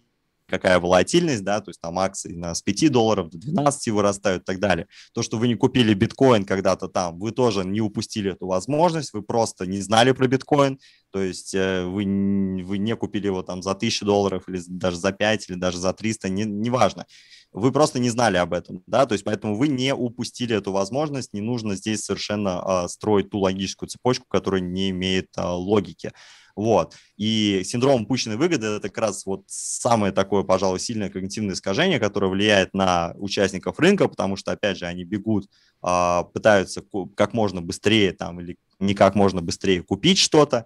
какая волатильность, да, то есть там акции на с 5 долларов до 12 вырастают и так далее. То, что вы не купили биткоин когда-то там, вы тоже не упустили эту возможность, вы просто не знали про биткоин, то есть э, вы, вы не купили его там за 1000 долларов или даже за 5 или даже за 300, не, неважно. Вы просто не знали об этом, да, то есть поэтому вы не упустили эту возможность, не нужно здесь совершенно а, строить ту логическую цепочку, которая не имеет а, логики. Вот. И синдром упущенной выгоды – это как раз вот самое такое, пожалуй, сильное когнитивное искажение, которое влияет на участников рынка, потому что, опять же, они бегут, а, пытаются как можно быстрее там или не как можно быстрее купить что-то,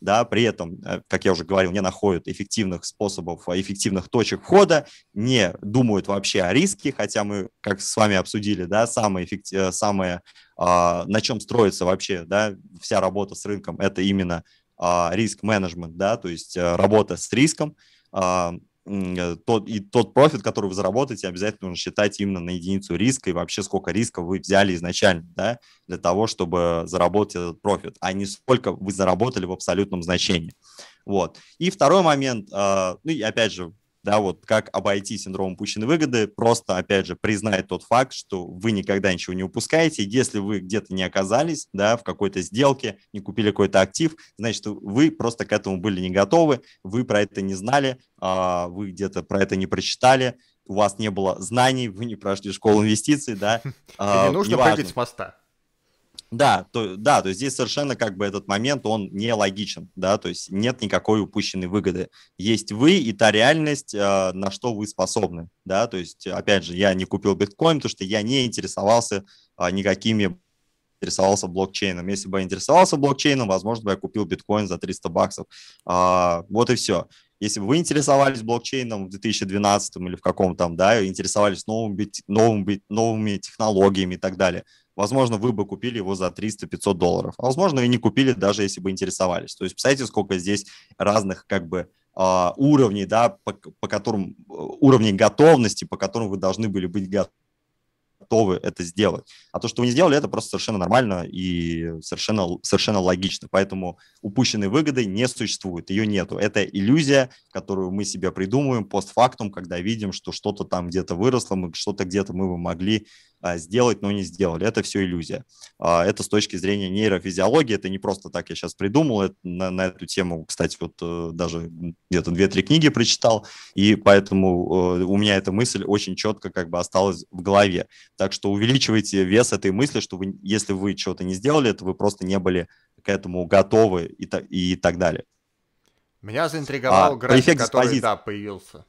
да, при этом, э, как я уже говорил, не находят эффективных способов, а, эффективных точек входа, не думают вообще о риске, хотя мы, как с вами обсудили, да, самое, эффектив, э, самое а, на чем строится вообще, да, вся работа с рынком, это именно а, риск-менеджмент, да, то есть э, работа с риском, а, э, тот, и тот профит, который вы заработаете, обязательно нужно считать именно на единицу риска и вообще сколько риска вы взяли изначально, да, для того, чтобы заработать этот профит, а не сколько вы заработали в абсолютном значении. Вот. И второй момент, а, ну и опять же, да, вот как обойти синдром упущенной выгоды, просто, опять же, признать тот факт, что вы никогда ничего не упускаете, если вы где-то не оказались, да, в какой-то сделке, не купили какой-то актив, значит, вы просто к этому были не готовы, вы про это не знали, а, вы где-то про это не прочитали, у вас не было знаний, вы не прошли школу инвестиций, да. А, И не нужно прыгать с моста. Да, то, да, то есть здесь совершенно как бы этот момент, он не логичен, да, то есть нет никакой упущенной выгоды. Есть вы и та реальность, э, на что вы способны, да, то есть, опять же, я не купил биткоин, потому что я не интересовался э, никакими, интересовался блокчейном. Если бы я интересовался блокчейном, возможно, бы я купил биткоин за 300 баксов. Э, вот и все. Если бы вы интересовались блокчейном в 2012 или в каком там, да, интересовались новым, новым, новыми технологиями и так далее – возможно, вы бы купили его за 300-500 долларов, а возможно, и не купили, даже если бы интересовались. То есть, представляете, сколько здесь разных как бы а, уровней, да, по, по которым, э, уровней готовности, по которым вы должны были быть готовы это сделать. А то, что вы не сделали, это просто совершенно нормально и совершенно, совершенно логично. Поэтому упущенной выгоды не существует, ее нету. Это иллюзия, которую мы себе придумываем постфактум, когда видим, что что-то там где-то выросло, мы что-то где-то мы бы могли а, сделать, но не сделали. Это все иллюзия. А, это с точки зрения нейрофизиологии, это не просто так я сейчас придумал. на, на эту тему, кстати, вот э, даже где-то две-три книги прочитал, и поэтому э, у меня эта мысль очень четко как бы осталась в голове. Так что увеличивайте вес этой мысли, что вы, если вы чего-то не сделали, то вы просто не были к этому готовы и, и так далее. Меня а, заинтриговал а, график, который да, появился.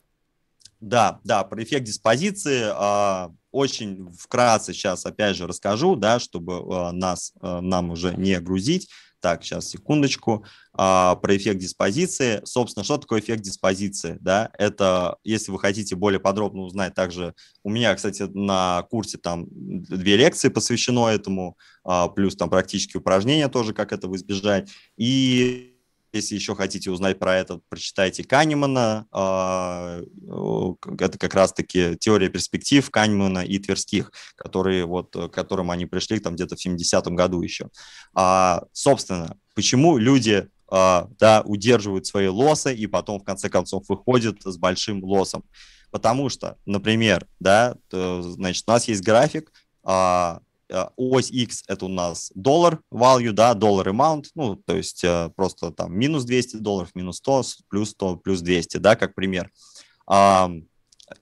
Да, да, про эффект диспозиции э, очень вкратце сейчас опять же расскажу, да, чтобы э, нас, э, нам уже не грузить. Так, сейчас секундочку. А, про эффект диспозиции. Собственно, что такое эффект диспозиции? Да, это, если вы хотите более подробно узнать, также у меня, кстати, на курсе там две лекции посвящено этому, а, плюс там практические упражнения тоже, как этого избежать. И если еще хотите узнать про это, прочитайте Канемана. А, э, это как раз-таки теория перспектив Канемана и Тверских, которые вот, э, к которым они пришли там где-то в 70-м году еще. А, собственно, почему люди а, да, удерживают свои лосы и потом, в конце концов, выходят с большим лосом. Потому что, например, да, значит, у нас есть график, а, Э, ось X это у нас доллар value, да, доллар amount, ну, то есть э, просто там минус 200 долларов, минус 100, плюс 100, плюс 200, да, как пример.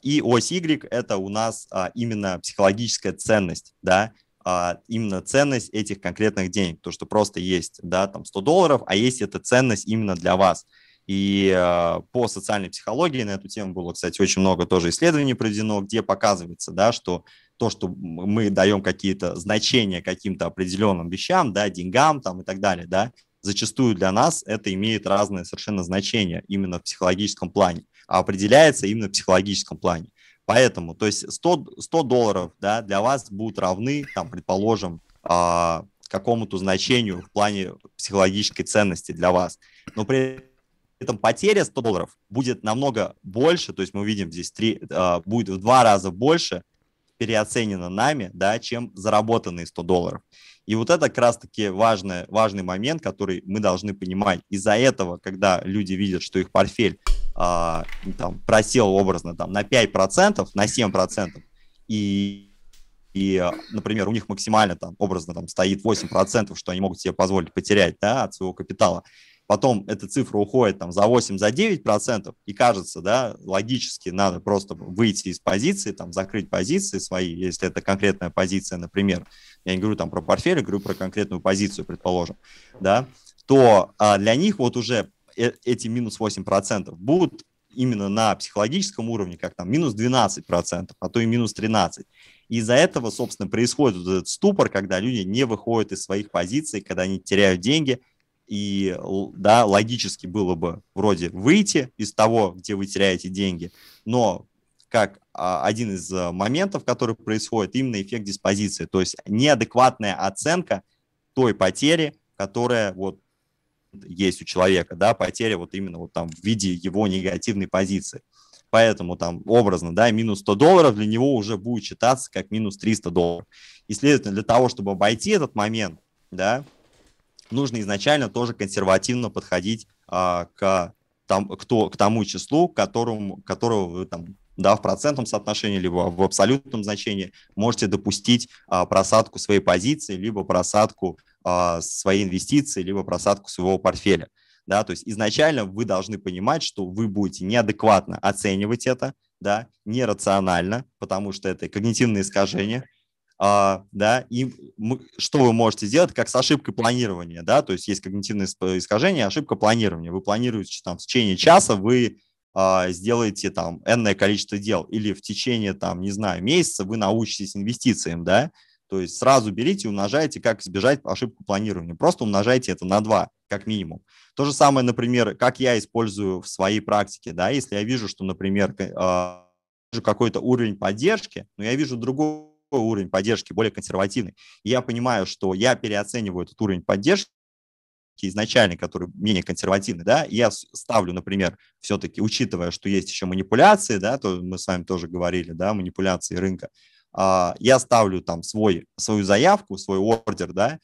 И ось Y это у нас а, именно психологическая ценность, да, а, именно ценность этих конкретных денег, то, что просто есть, да, там 100 долларов, а есть эта ценность именно для вас. И э, по социальной психологии на эту тему было, кстати, очень много тоже исследований проведено, где показывается, да, что то, что мы даем какие-то значения каким-то определенным вещам, да, деньгам там и так далее, да, зачастую для нас это имеет разное совершенно значение именно в психологическом плане, а определяется именно в психологическом плане. Поэтому, то есть 100, 100 долларов да, для вас будут равны, там, предположим, а, какому-то значению в плане психологической ценности для вас. Но при этом потеря 100 долларов будет намного больше, то есть мы видим здесь 3, а, будет в два раза больше, переоценено нами, да, чем заработанные 100 долларов. И вот это как раз-таки важный, важный момент, который мы должны понимать. Из-за этого, когда люди видят, что их портфель а, там, просел образно там, на 5%, на 7%, и, и, например, у них максимально там образно там стоит 8%, что они могут себе позволить потерять да, от своего капитала, потом эта цифра уходит там за 8, за 9 процентов, и кажется, да, логически надо просто выйти из позиции, там, закрыть позиции свои, если это конкретная позиция, например, я не говорю там про портфель, я говорю про конкретную позицию, предположим, да, то а, для них вот уже э эти минус 8 процентов будут именно на психологическом уровне, как там минус 12 процентов, а то и минус 13. Из-за этого, собственно, происходит этот ступор, когда люди не выходят из своих позиций, когда они теряют деньги – и да, логически было бы вроде выйти из того, где вы теряете деньги, но как а, один из э, моментов, который происходит, именно эффект диспозиции, то есть неадекватная оценка той потери, которая вот есть у человека, да, потеря вот именно вот там в виде его негативной позиции. Поэтому там образно, да, минус 100 долларов для него уже будет считаться как минус 300 долларов. И, следовательно, для того, чтобы обойти этот момент, да, нужно изначально тоже консервативно подходить а, к, там, кто к тому числу, которому, которого вы там да, в процентном соотношении, либо в абсолютном значении можете допустить а, просадку своей позиции, либо просадку а, своей инвестиции, либо просадку своего портфеля. Да, то есть изначально вы должны понимать, что вы будете неадекватно оценивать это, да, нерационально, потому что это когнитивные искажения, Uh, да, и мы, что вы можете сделать, как с ошибкой планирования, да, то есть есть когнитивное искажение, ошибка планирования. Вы планируете там в течение часа, вы uh, сделаете там энное количество дел, или в течение там, не знаю, месяца вы научитесь инвестициям, да, то есть сразу берите и умножайте, как избежать ошибку планирования. Просто умножайте это на 2, как минимум. То же самое, например, как я использую в своей практике, да, если я вижу, что, например, uh, какой-то уровень поддержки, но я вижу другой уровень поддержки, более консервативный. я понимаю, что я переоцениваю этот уровень поддержки, изначальный, который менее консервативный, да, я ставлю, например, все-таки, учитывая, что есть еще манипуляции, да, то мы с вами тоже говорили, да, манипуляции рынка, а, я ставлю там свой, свою заявку, свой ордер, да,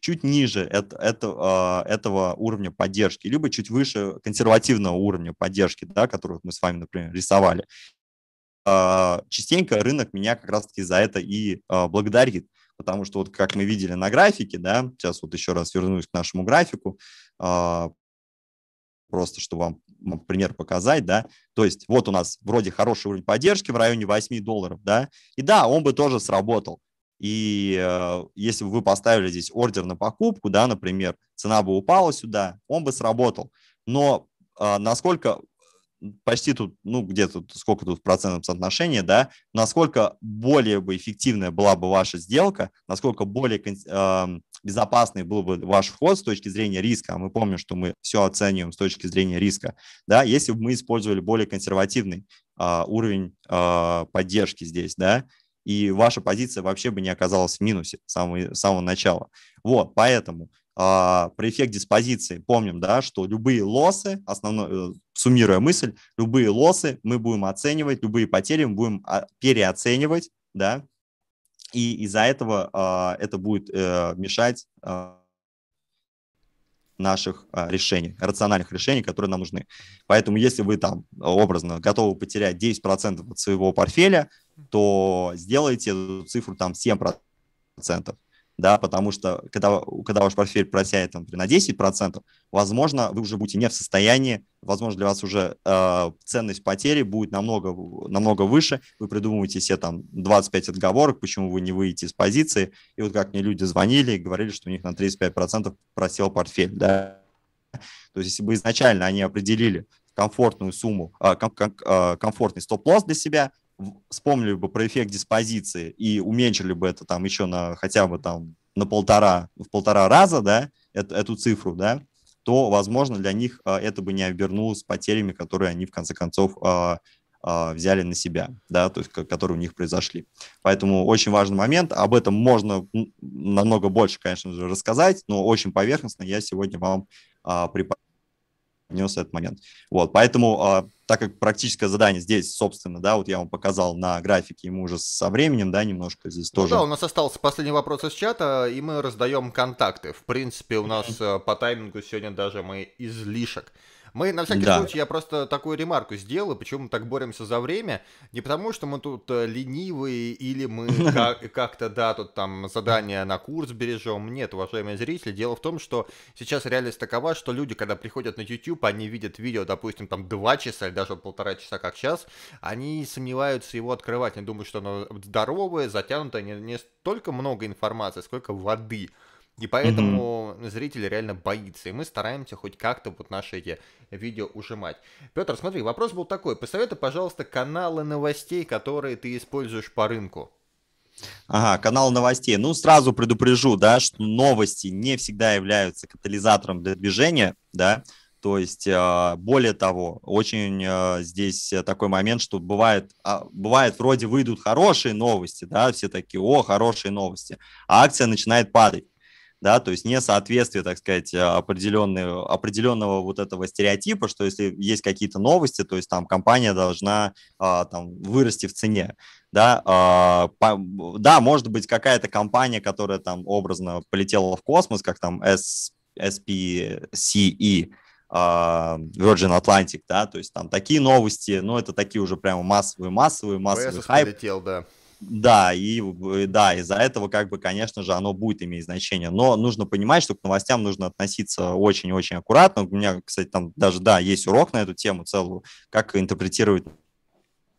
чуть ниже это, это, а, этого уровня поддержки, либо чуть выше консервативного уровня поддержки, да, который мы с вами, например, рисовали. А, частенько рынок меня как раз-таки за это и а, благодарит, потому что вот как мы видели на графике, да, сейчас вот еще раз вернусь к нашему графику, а, просто чтобы вам пример показать, да, то есть вот у нас вроде хороший уровень поддержки в районе 8 долларов, да, и да, он бы тоже сработал, и э, если бы вы поставили здесь ордер на покупку, да, например, цена бы упала сюда, он бы сработал, но э, насколько почти тут, ну, где-то сколько тут в процентном да, насколько более бы эффективная была бы ваша сделка, насколько более э, безопасный был бы ваш вход с точки зрения риска, а мы помним, что мы все оцениваем с точки зрения риска, да, если бы мы использовали более консервативный э, уровень э, поддержки здесь, да, и ваша позиция вообще бы не оказалась в минусе с самого, с самого начала. Вот, поэтому а, про эффект диспозиции помним, да, что любые лосы, основной, э, суммируя мысль, любые лосы мы будем оценивать, любые потери мы будем а, переоценивать, да, и из-за этого а, это будет э, мешать наших решений, рациональных решений, которые нам нужны. Поэтому если вы там образно готовы потерять 10% от своего портфеля, то сделайте эту цифру там 7% да, потому что когда, когда ваш портфель просяет, там, на 10%, возможно, вы уже будете не в состоянии, возможно, для вас уже э, ценность потери будет намного, намного выше, вы придумываете себе там 25 отговорок, почему вы не выйдете из позиции, и вот как мне люди звонили и говорили, что у них на 35% просел портфель, да, то есть если бы изначально они определили комфортную сумму, э, э, комфортный стоп-лосс для себя, вспомнили бы про эффект диспозиции и уменьшили бы это там еще на хотя бы там на полтора, в полтора раза, да, эту, эту цифру, да, то, возможно, для них а, это бы не обернулось потерями, которые они, в конце концов, а, а, взяли на себя, да, то есть, которые у них произошли. Поэтому очень важный момент, об этом можно намного больше, конечно же, рассказать, но очень поверхностно я сегодня вам преподаю внес этот момент. Вот, поэтому, а, так как практическое задание здесь, собственно, да, вот я вам показал на графике, ему уже со временем, да, немножко здесь ну тоже. Да, у нас остался последний вопрос из чата, и мы раздаем контакты. В принципе, у нас э, по таймингу сегодня даже мы излишек мы на всякий да. случай, я просто такую ремарку сделаю, почему мы так боремся за время. Не потому, что мы тут э, ленивые или мы как-то, да, тут там задания на курс бережем. Нет, уважаемые зрители, дело в том, что сейчас реальность такова, что люди, когда приходят на YouTube, они видят видео, допустим, там 2 часа или даже полтора часа, как час, они сомневаются его открывать, они думают, что оно здоровое, затянутое, не, не столько много информации, сколько воды. И поэтому угу. зритель реально боится, и мы стараемся хоть как-то вот наши эти видео ужимать. Петр, смотри, вопрос был такой. Посоветуй, пожалуйста, каналы новостей, которые ты используешь по рынку. Ага, канал новостей. Ну, сразу предупрежу, да, что новости не всегда являются катализатором для движения, да, то есть, э, более того, очень э, здесь такой момент, что бывает, а, бывает вроде выйдут хорошие новости, да, все такие, о, хорошие новости, а акция начинает падать да, то есть несоответствие, так сказать, определенного, определенного вот этого стереотипа, что если есть какие-то новости, то есть там компания должна а, там вырасти в цене, да, а, да, может быть какая-то компания, которая там образно полетела в космос, как там S, SPCE, а, Virgin Atlantic, да, то есть там такие новости, ну, это такие уже прямо массовые-массовые, массовые ну, хайп. Полетел, да. Да, и э, да, из-за этого, как бы, конечно же, оно будет иметь значение. Но нужно понимать, что к новостям нужно относиться очень-очень аккуратно. У меня, кстати, там даже, да, есть урок на эту тему целую, как интерпретировать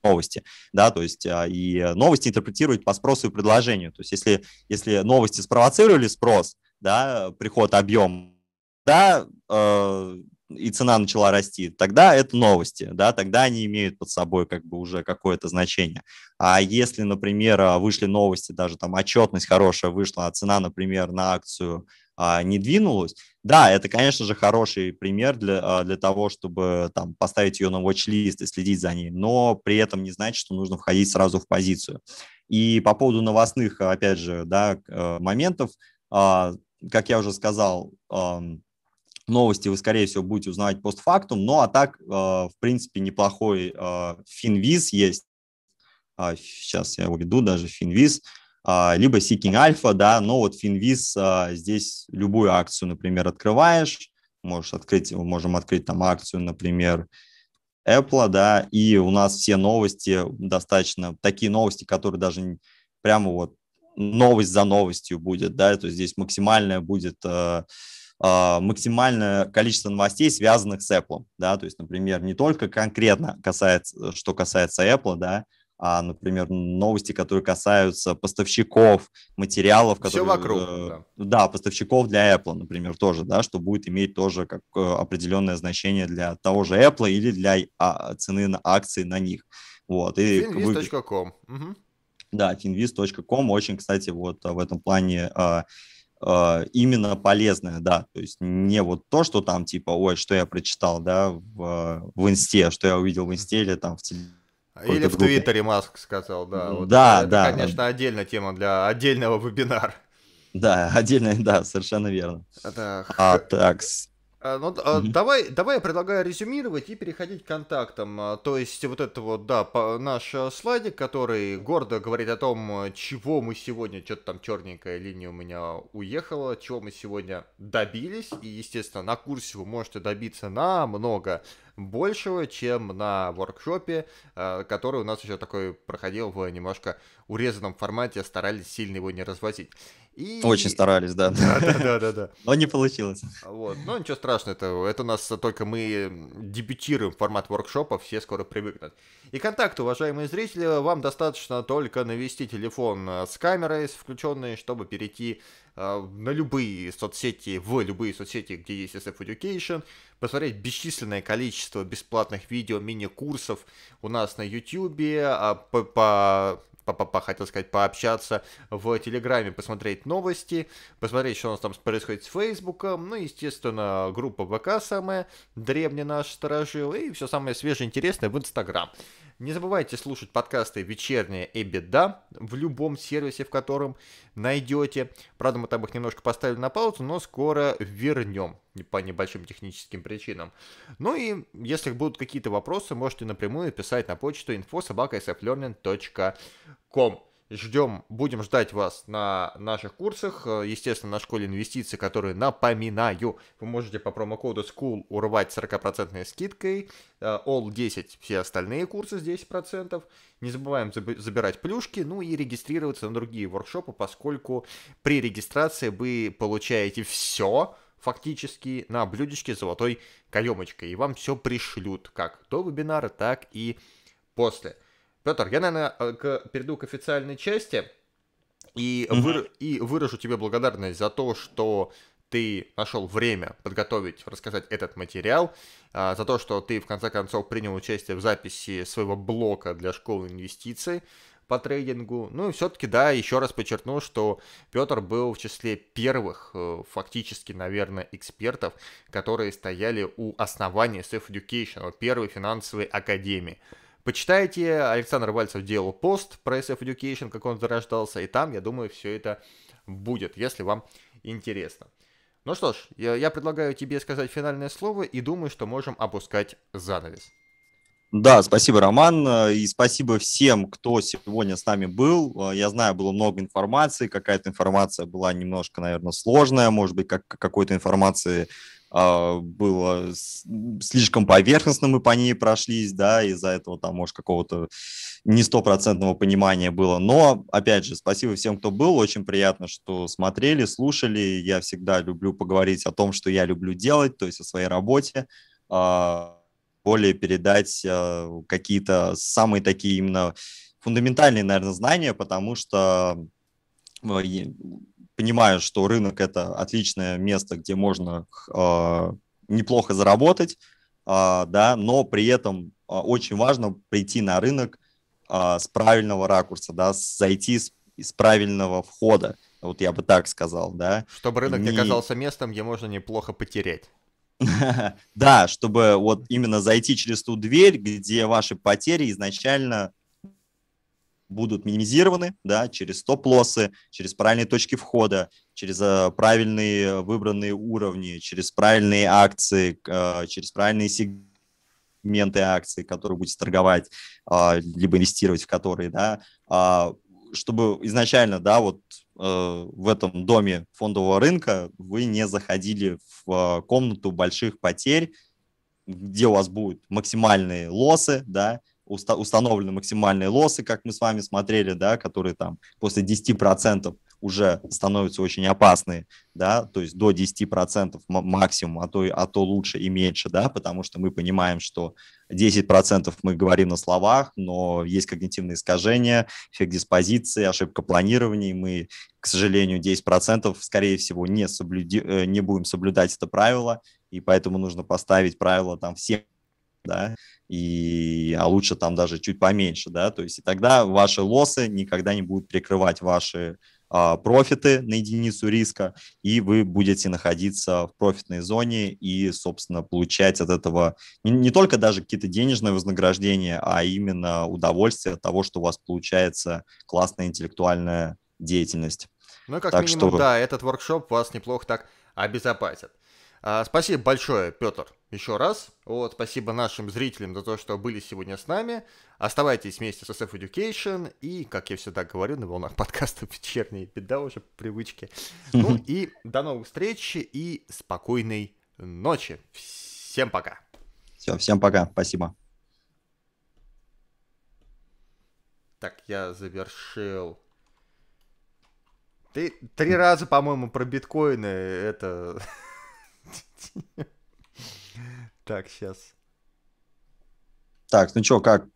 новости, да, то есть а, и новости интерпретировать по спросу и предложению. То есть если, если новости спровоцировали спрос, да, приход объем, да, э, и цена начала расти, тогда это новости, да, тогда они имеют под собой как бы уже какое-то значение. А если, например, а, вышли новости, даже там отчетность хорошая вышла, а цена, например, на акцию а, не двинулась, да, это, конечно же, хороший пример для, а, для того, чтобы там поставить ее на watch-лист и следить за ней, но при этом не значит, что нужно входить сразу в позицию. И по поводу новостных, опять же, да, э, моментов, как я уже сказал, Новости вы, скорее всего, будете узнавать постфактум, ну а так, а, в принципе, неплохой а, финвиз есть, сейчас а, я его даже, финвиз, либо Seeking Alpha, да, но вот Finviz здесь любую акцию, например, открываешь, можешь открыть, можем открыть там акцию, например, Apple, да, и у нас все новости достаточно, такие новости, которые даже прямо вот новость за новостью будет, да, то есть здесь максимальная будет а, а, максимальное количество новостей, связанных с Apple, да, то есть, например, не только конкретно касается, э, что касается Apple, да, а, например, новости, которые касаются поставщиков материалов, которые... Все вокруг, э, да. да. поставщиков для Apple, например, тоже, да, что будет иметь тоже как э, определенное значение для того же Apple или для а, цены на акции на них. Вот, и... Finviz.com. Угу. Да, finviz.com очень, кстати, вот а, в этом плане... Э, а, именно полезное, да, то есть не вот то, что там типа, ой, что я прочитал, да, в, а, в инсте, что я увидел в инсте или там в телевизоре. Или в, в Твиттере Маск сказал, да. Вот да, это, да. конечно, отдельная тема для отдельного вебинара. Да, отдельная, да, совершенно верно. Это... А, так, а, а, ну, mm-hmm. давай, давай я предлагаю резюмировать и переходить к контактам. А, то есть вот это вот, да, наш слайдик, который гордо говорит о том, чего мы сегодня, что-то там черненькая линия у меня уехала, чего мы сегодня добились. И, естественно, на курсе вы можете добиться намного большего, чем на воркшопе, э, который у нас еще такой проходил в немножко урезанном формате, старались сильно его не развозить. И... Очень старались, да. Да, да, да, Но не получилось. Вот. Но ничего страшного, это, это у нас только мы дебютируем формат воркшопа, все скоро привыкнут. И контакт, уважаемые зрители, вам достаточно только навести телефон э, с камерой, с включенной, чтобы перейти Э, на любые соцсети, в любые соцсети, где есть SF Education, посмотреть бесчисленное количество бесплатных видео, мини-курсов у нас на YouTube, а, по, по папа хотел сказать, пообщаться в Телеграме, посмотреть новости, посмотреть, что у нас там происходит с Фейсбуком, ну, естественно, группа ВК самая, древняя наш сторожил, и все самое свежее интересное в Инстаграм. Не забывайте слушать подкасты «Вечерняя и беда» в любом сервисе, в котором найдете. Правда, мы там их немножко поставили на паузу, но скоро вернем по небольшим техническим причинам. Ну и если будут какие-то вопросы, можете напрямую писать на почту info.sobaka.sflearning.com. Ждем, будем ждать вас на наших курсах, естественно, на школе инвестиций, которые, напоминаю, вы можете по промокоду SCHOOL урвать 40% скидкой, э, All 10, все остальные курсы с 10%, не забываем забирать плюшки, ну и регистрироваться на другие воркшопы, поскольку при регистрации вы получаете все, фактически на блюдечке с золотой каемочкой, и вам все пришлют, как до вебинара, так и после. Петр, я, наверное, э, перейду к официальной части и, угу. выр, и выражу тебе благодарность за то, что ты нашел время подготовить, рассказать этот материал, а, за то, что ты, в конце концов, принял участие в записи своего блока для школы инвестиций по трейдингу. Ну и все-таки, да, еще раз подчеркну, что Петр был в числе первых, э, фактически, наверное, экспертов, которые стояли у основания Safe Education, первой финансовой академии. Почитайте, Александр Вальцев делал пост про SF Education, как он зарождался, и там, я думаю, все это будет, если вам интересно. Ну что ж, я, я предлагаю тебе сказать финальное слово и думаю, что можем опускать занавес. Да, спасибо, Роман, э, и спасибо всем, кто сегодня с нами был. Э, я знаю, было много информации, какая-то информация была немножко, наверное, сложная, может быть, как, какой-то информации а, было слишком поверхностно мы по ней прошлись, да, из-за этого там, может, какого-то не стопроцентного понимания было. Но, опять же, спасибо всем, кто был. Очень приятно, что смотрели, слушали. Я всегда люблю поговорить о том, что я люблю делать, то есть о своей работе. А, более передать а, какие-то самые такие именно фундаментальные, наверное, знания, потому что понимаю, что рынок это отличное место, где можно э, неплохо заработать, э, да, но при этом а, очень важно прийти на рынок э, с правильного ракурса, да, зайти с, с правильного входа. Вот я бы так сказал, да. Чтобы рынок не, не оказался местом, где можно неплохо потерять. Да, чтобы вот именно зайти через ту дверь, где ваши потери изначально будут минимизированы да, через стоп-лоссы, через правильные точки входа, через э, правильные выбранные уровни, через правильные акции, э, через правильные сегменты акций, которые будете торговать, э, либо инвестировать в которые, да, э, чтобы изначально, да, вот э, в этом доме фондового рынка вы не заходили в э, комнату больших потерь, где у вас будут максимальные лосы, да, уста- установлены максимальные лосы, как мы с вами смотрели, да, которые там после 10% уже становятся очень опасные, да, то есть до 10% максимум, а то, а то лучше и меньше, да, потому что мы понимаем, что 10% мы говорим на словах, но есть когнитивные искажения, эффект диспозиции, ошибка планирования, и мы, к сожалению, 10% скорее всего не, соблюди, э, не будем соблюдать это правило, и поэтому нужно поставить правило там всем, да, и, а лучше там даже чуть поменьше, да, то есть и тогда ваши лосы никогда не будут прикрывать ваши а, профиты на единицу риска, и вы будете находиться в профитной зоне и, собственно, получать от этого не, не только даже какие-то денежные вознаграждения, а именно удовольствие от того, что у вас получается классная интеллектуальная деятельность. Ну, как так минимум, что... да, этот воркшоп вас неплохо так обезопасит. А, спасибо большое, Петр, еще раз. Вот, спасибо нашим зрителям за то, что были сегодня с нами. Оставайтесь вместе с SF Education и, как я всегда говорю, на волнах подкаста вечерней беда уже привычки. Ну и до новых встреч и спокойной ночи. Всем пока. Все, всем пока. Спасибо. Так, я завершил. Ты три раза, по-моему, про биткоины это... Так, сейчас. Так, ну что, как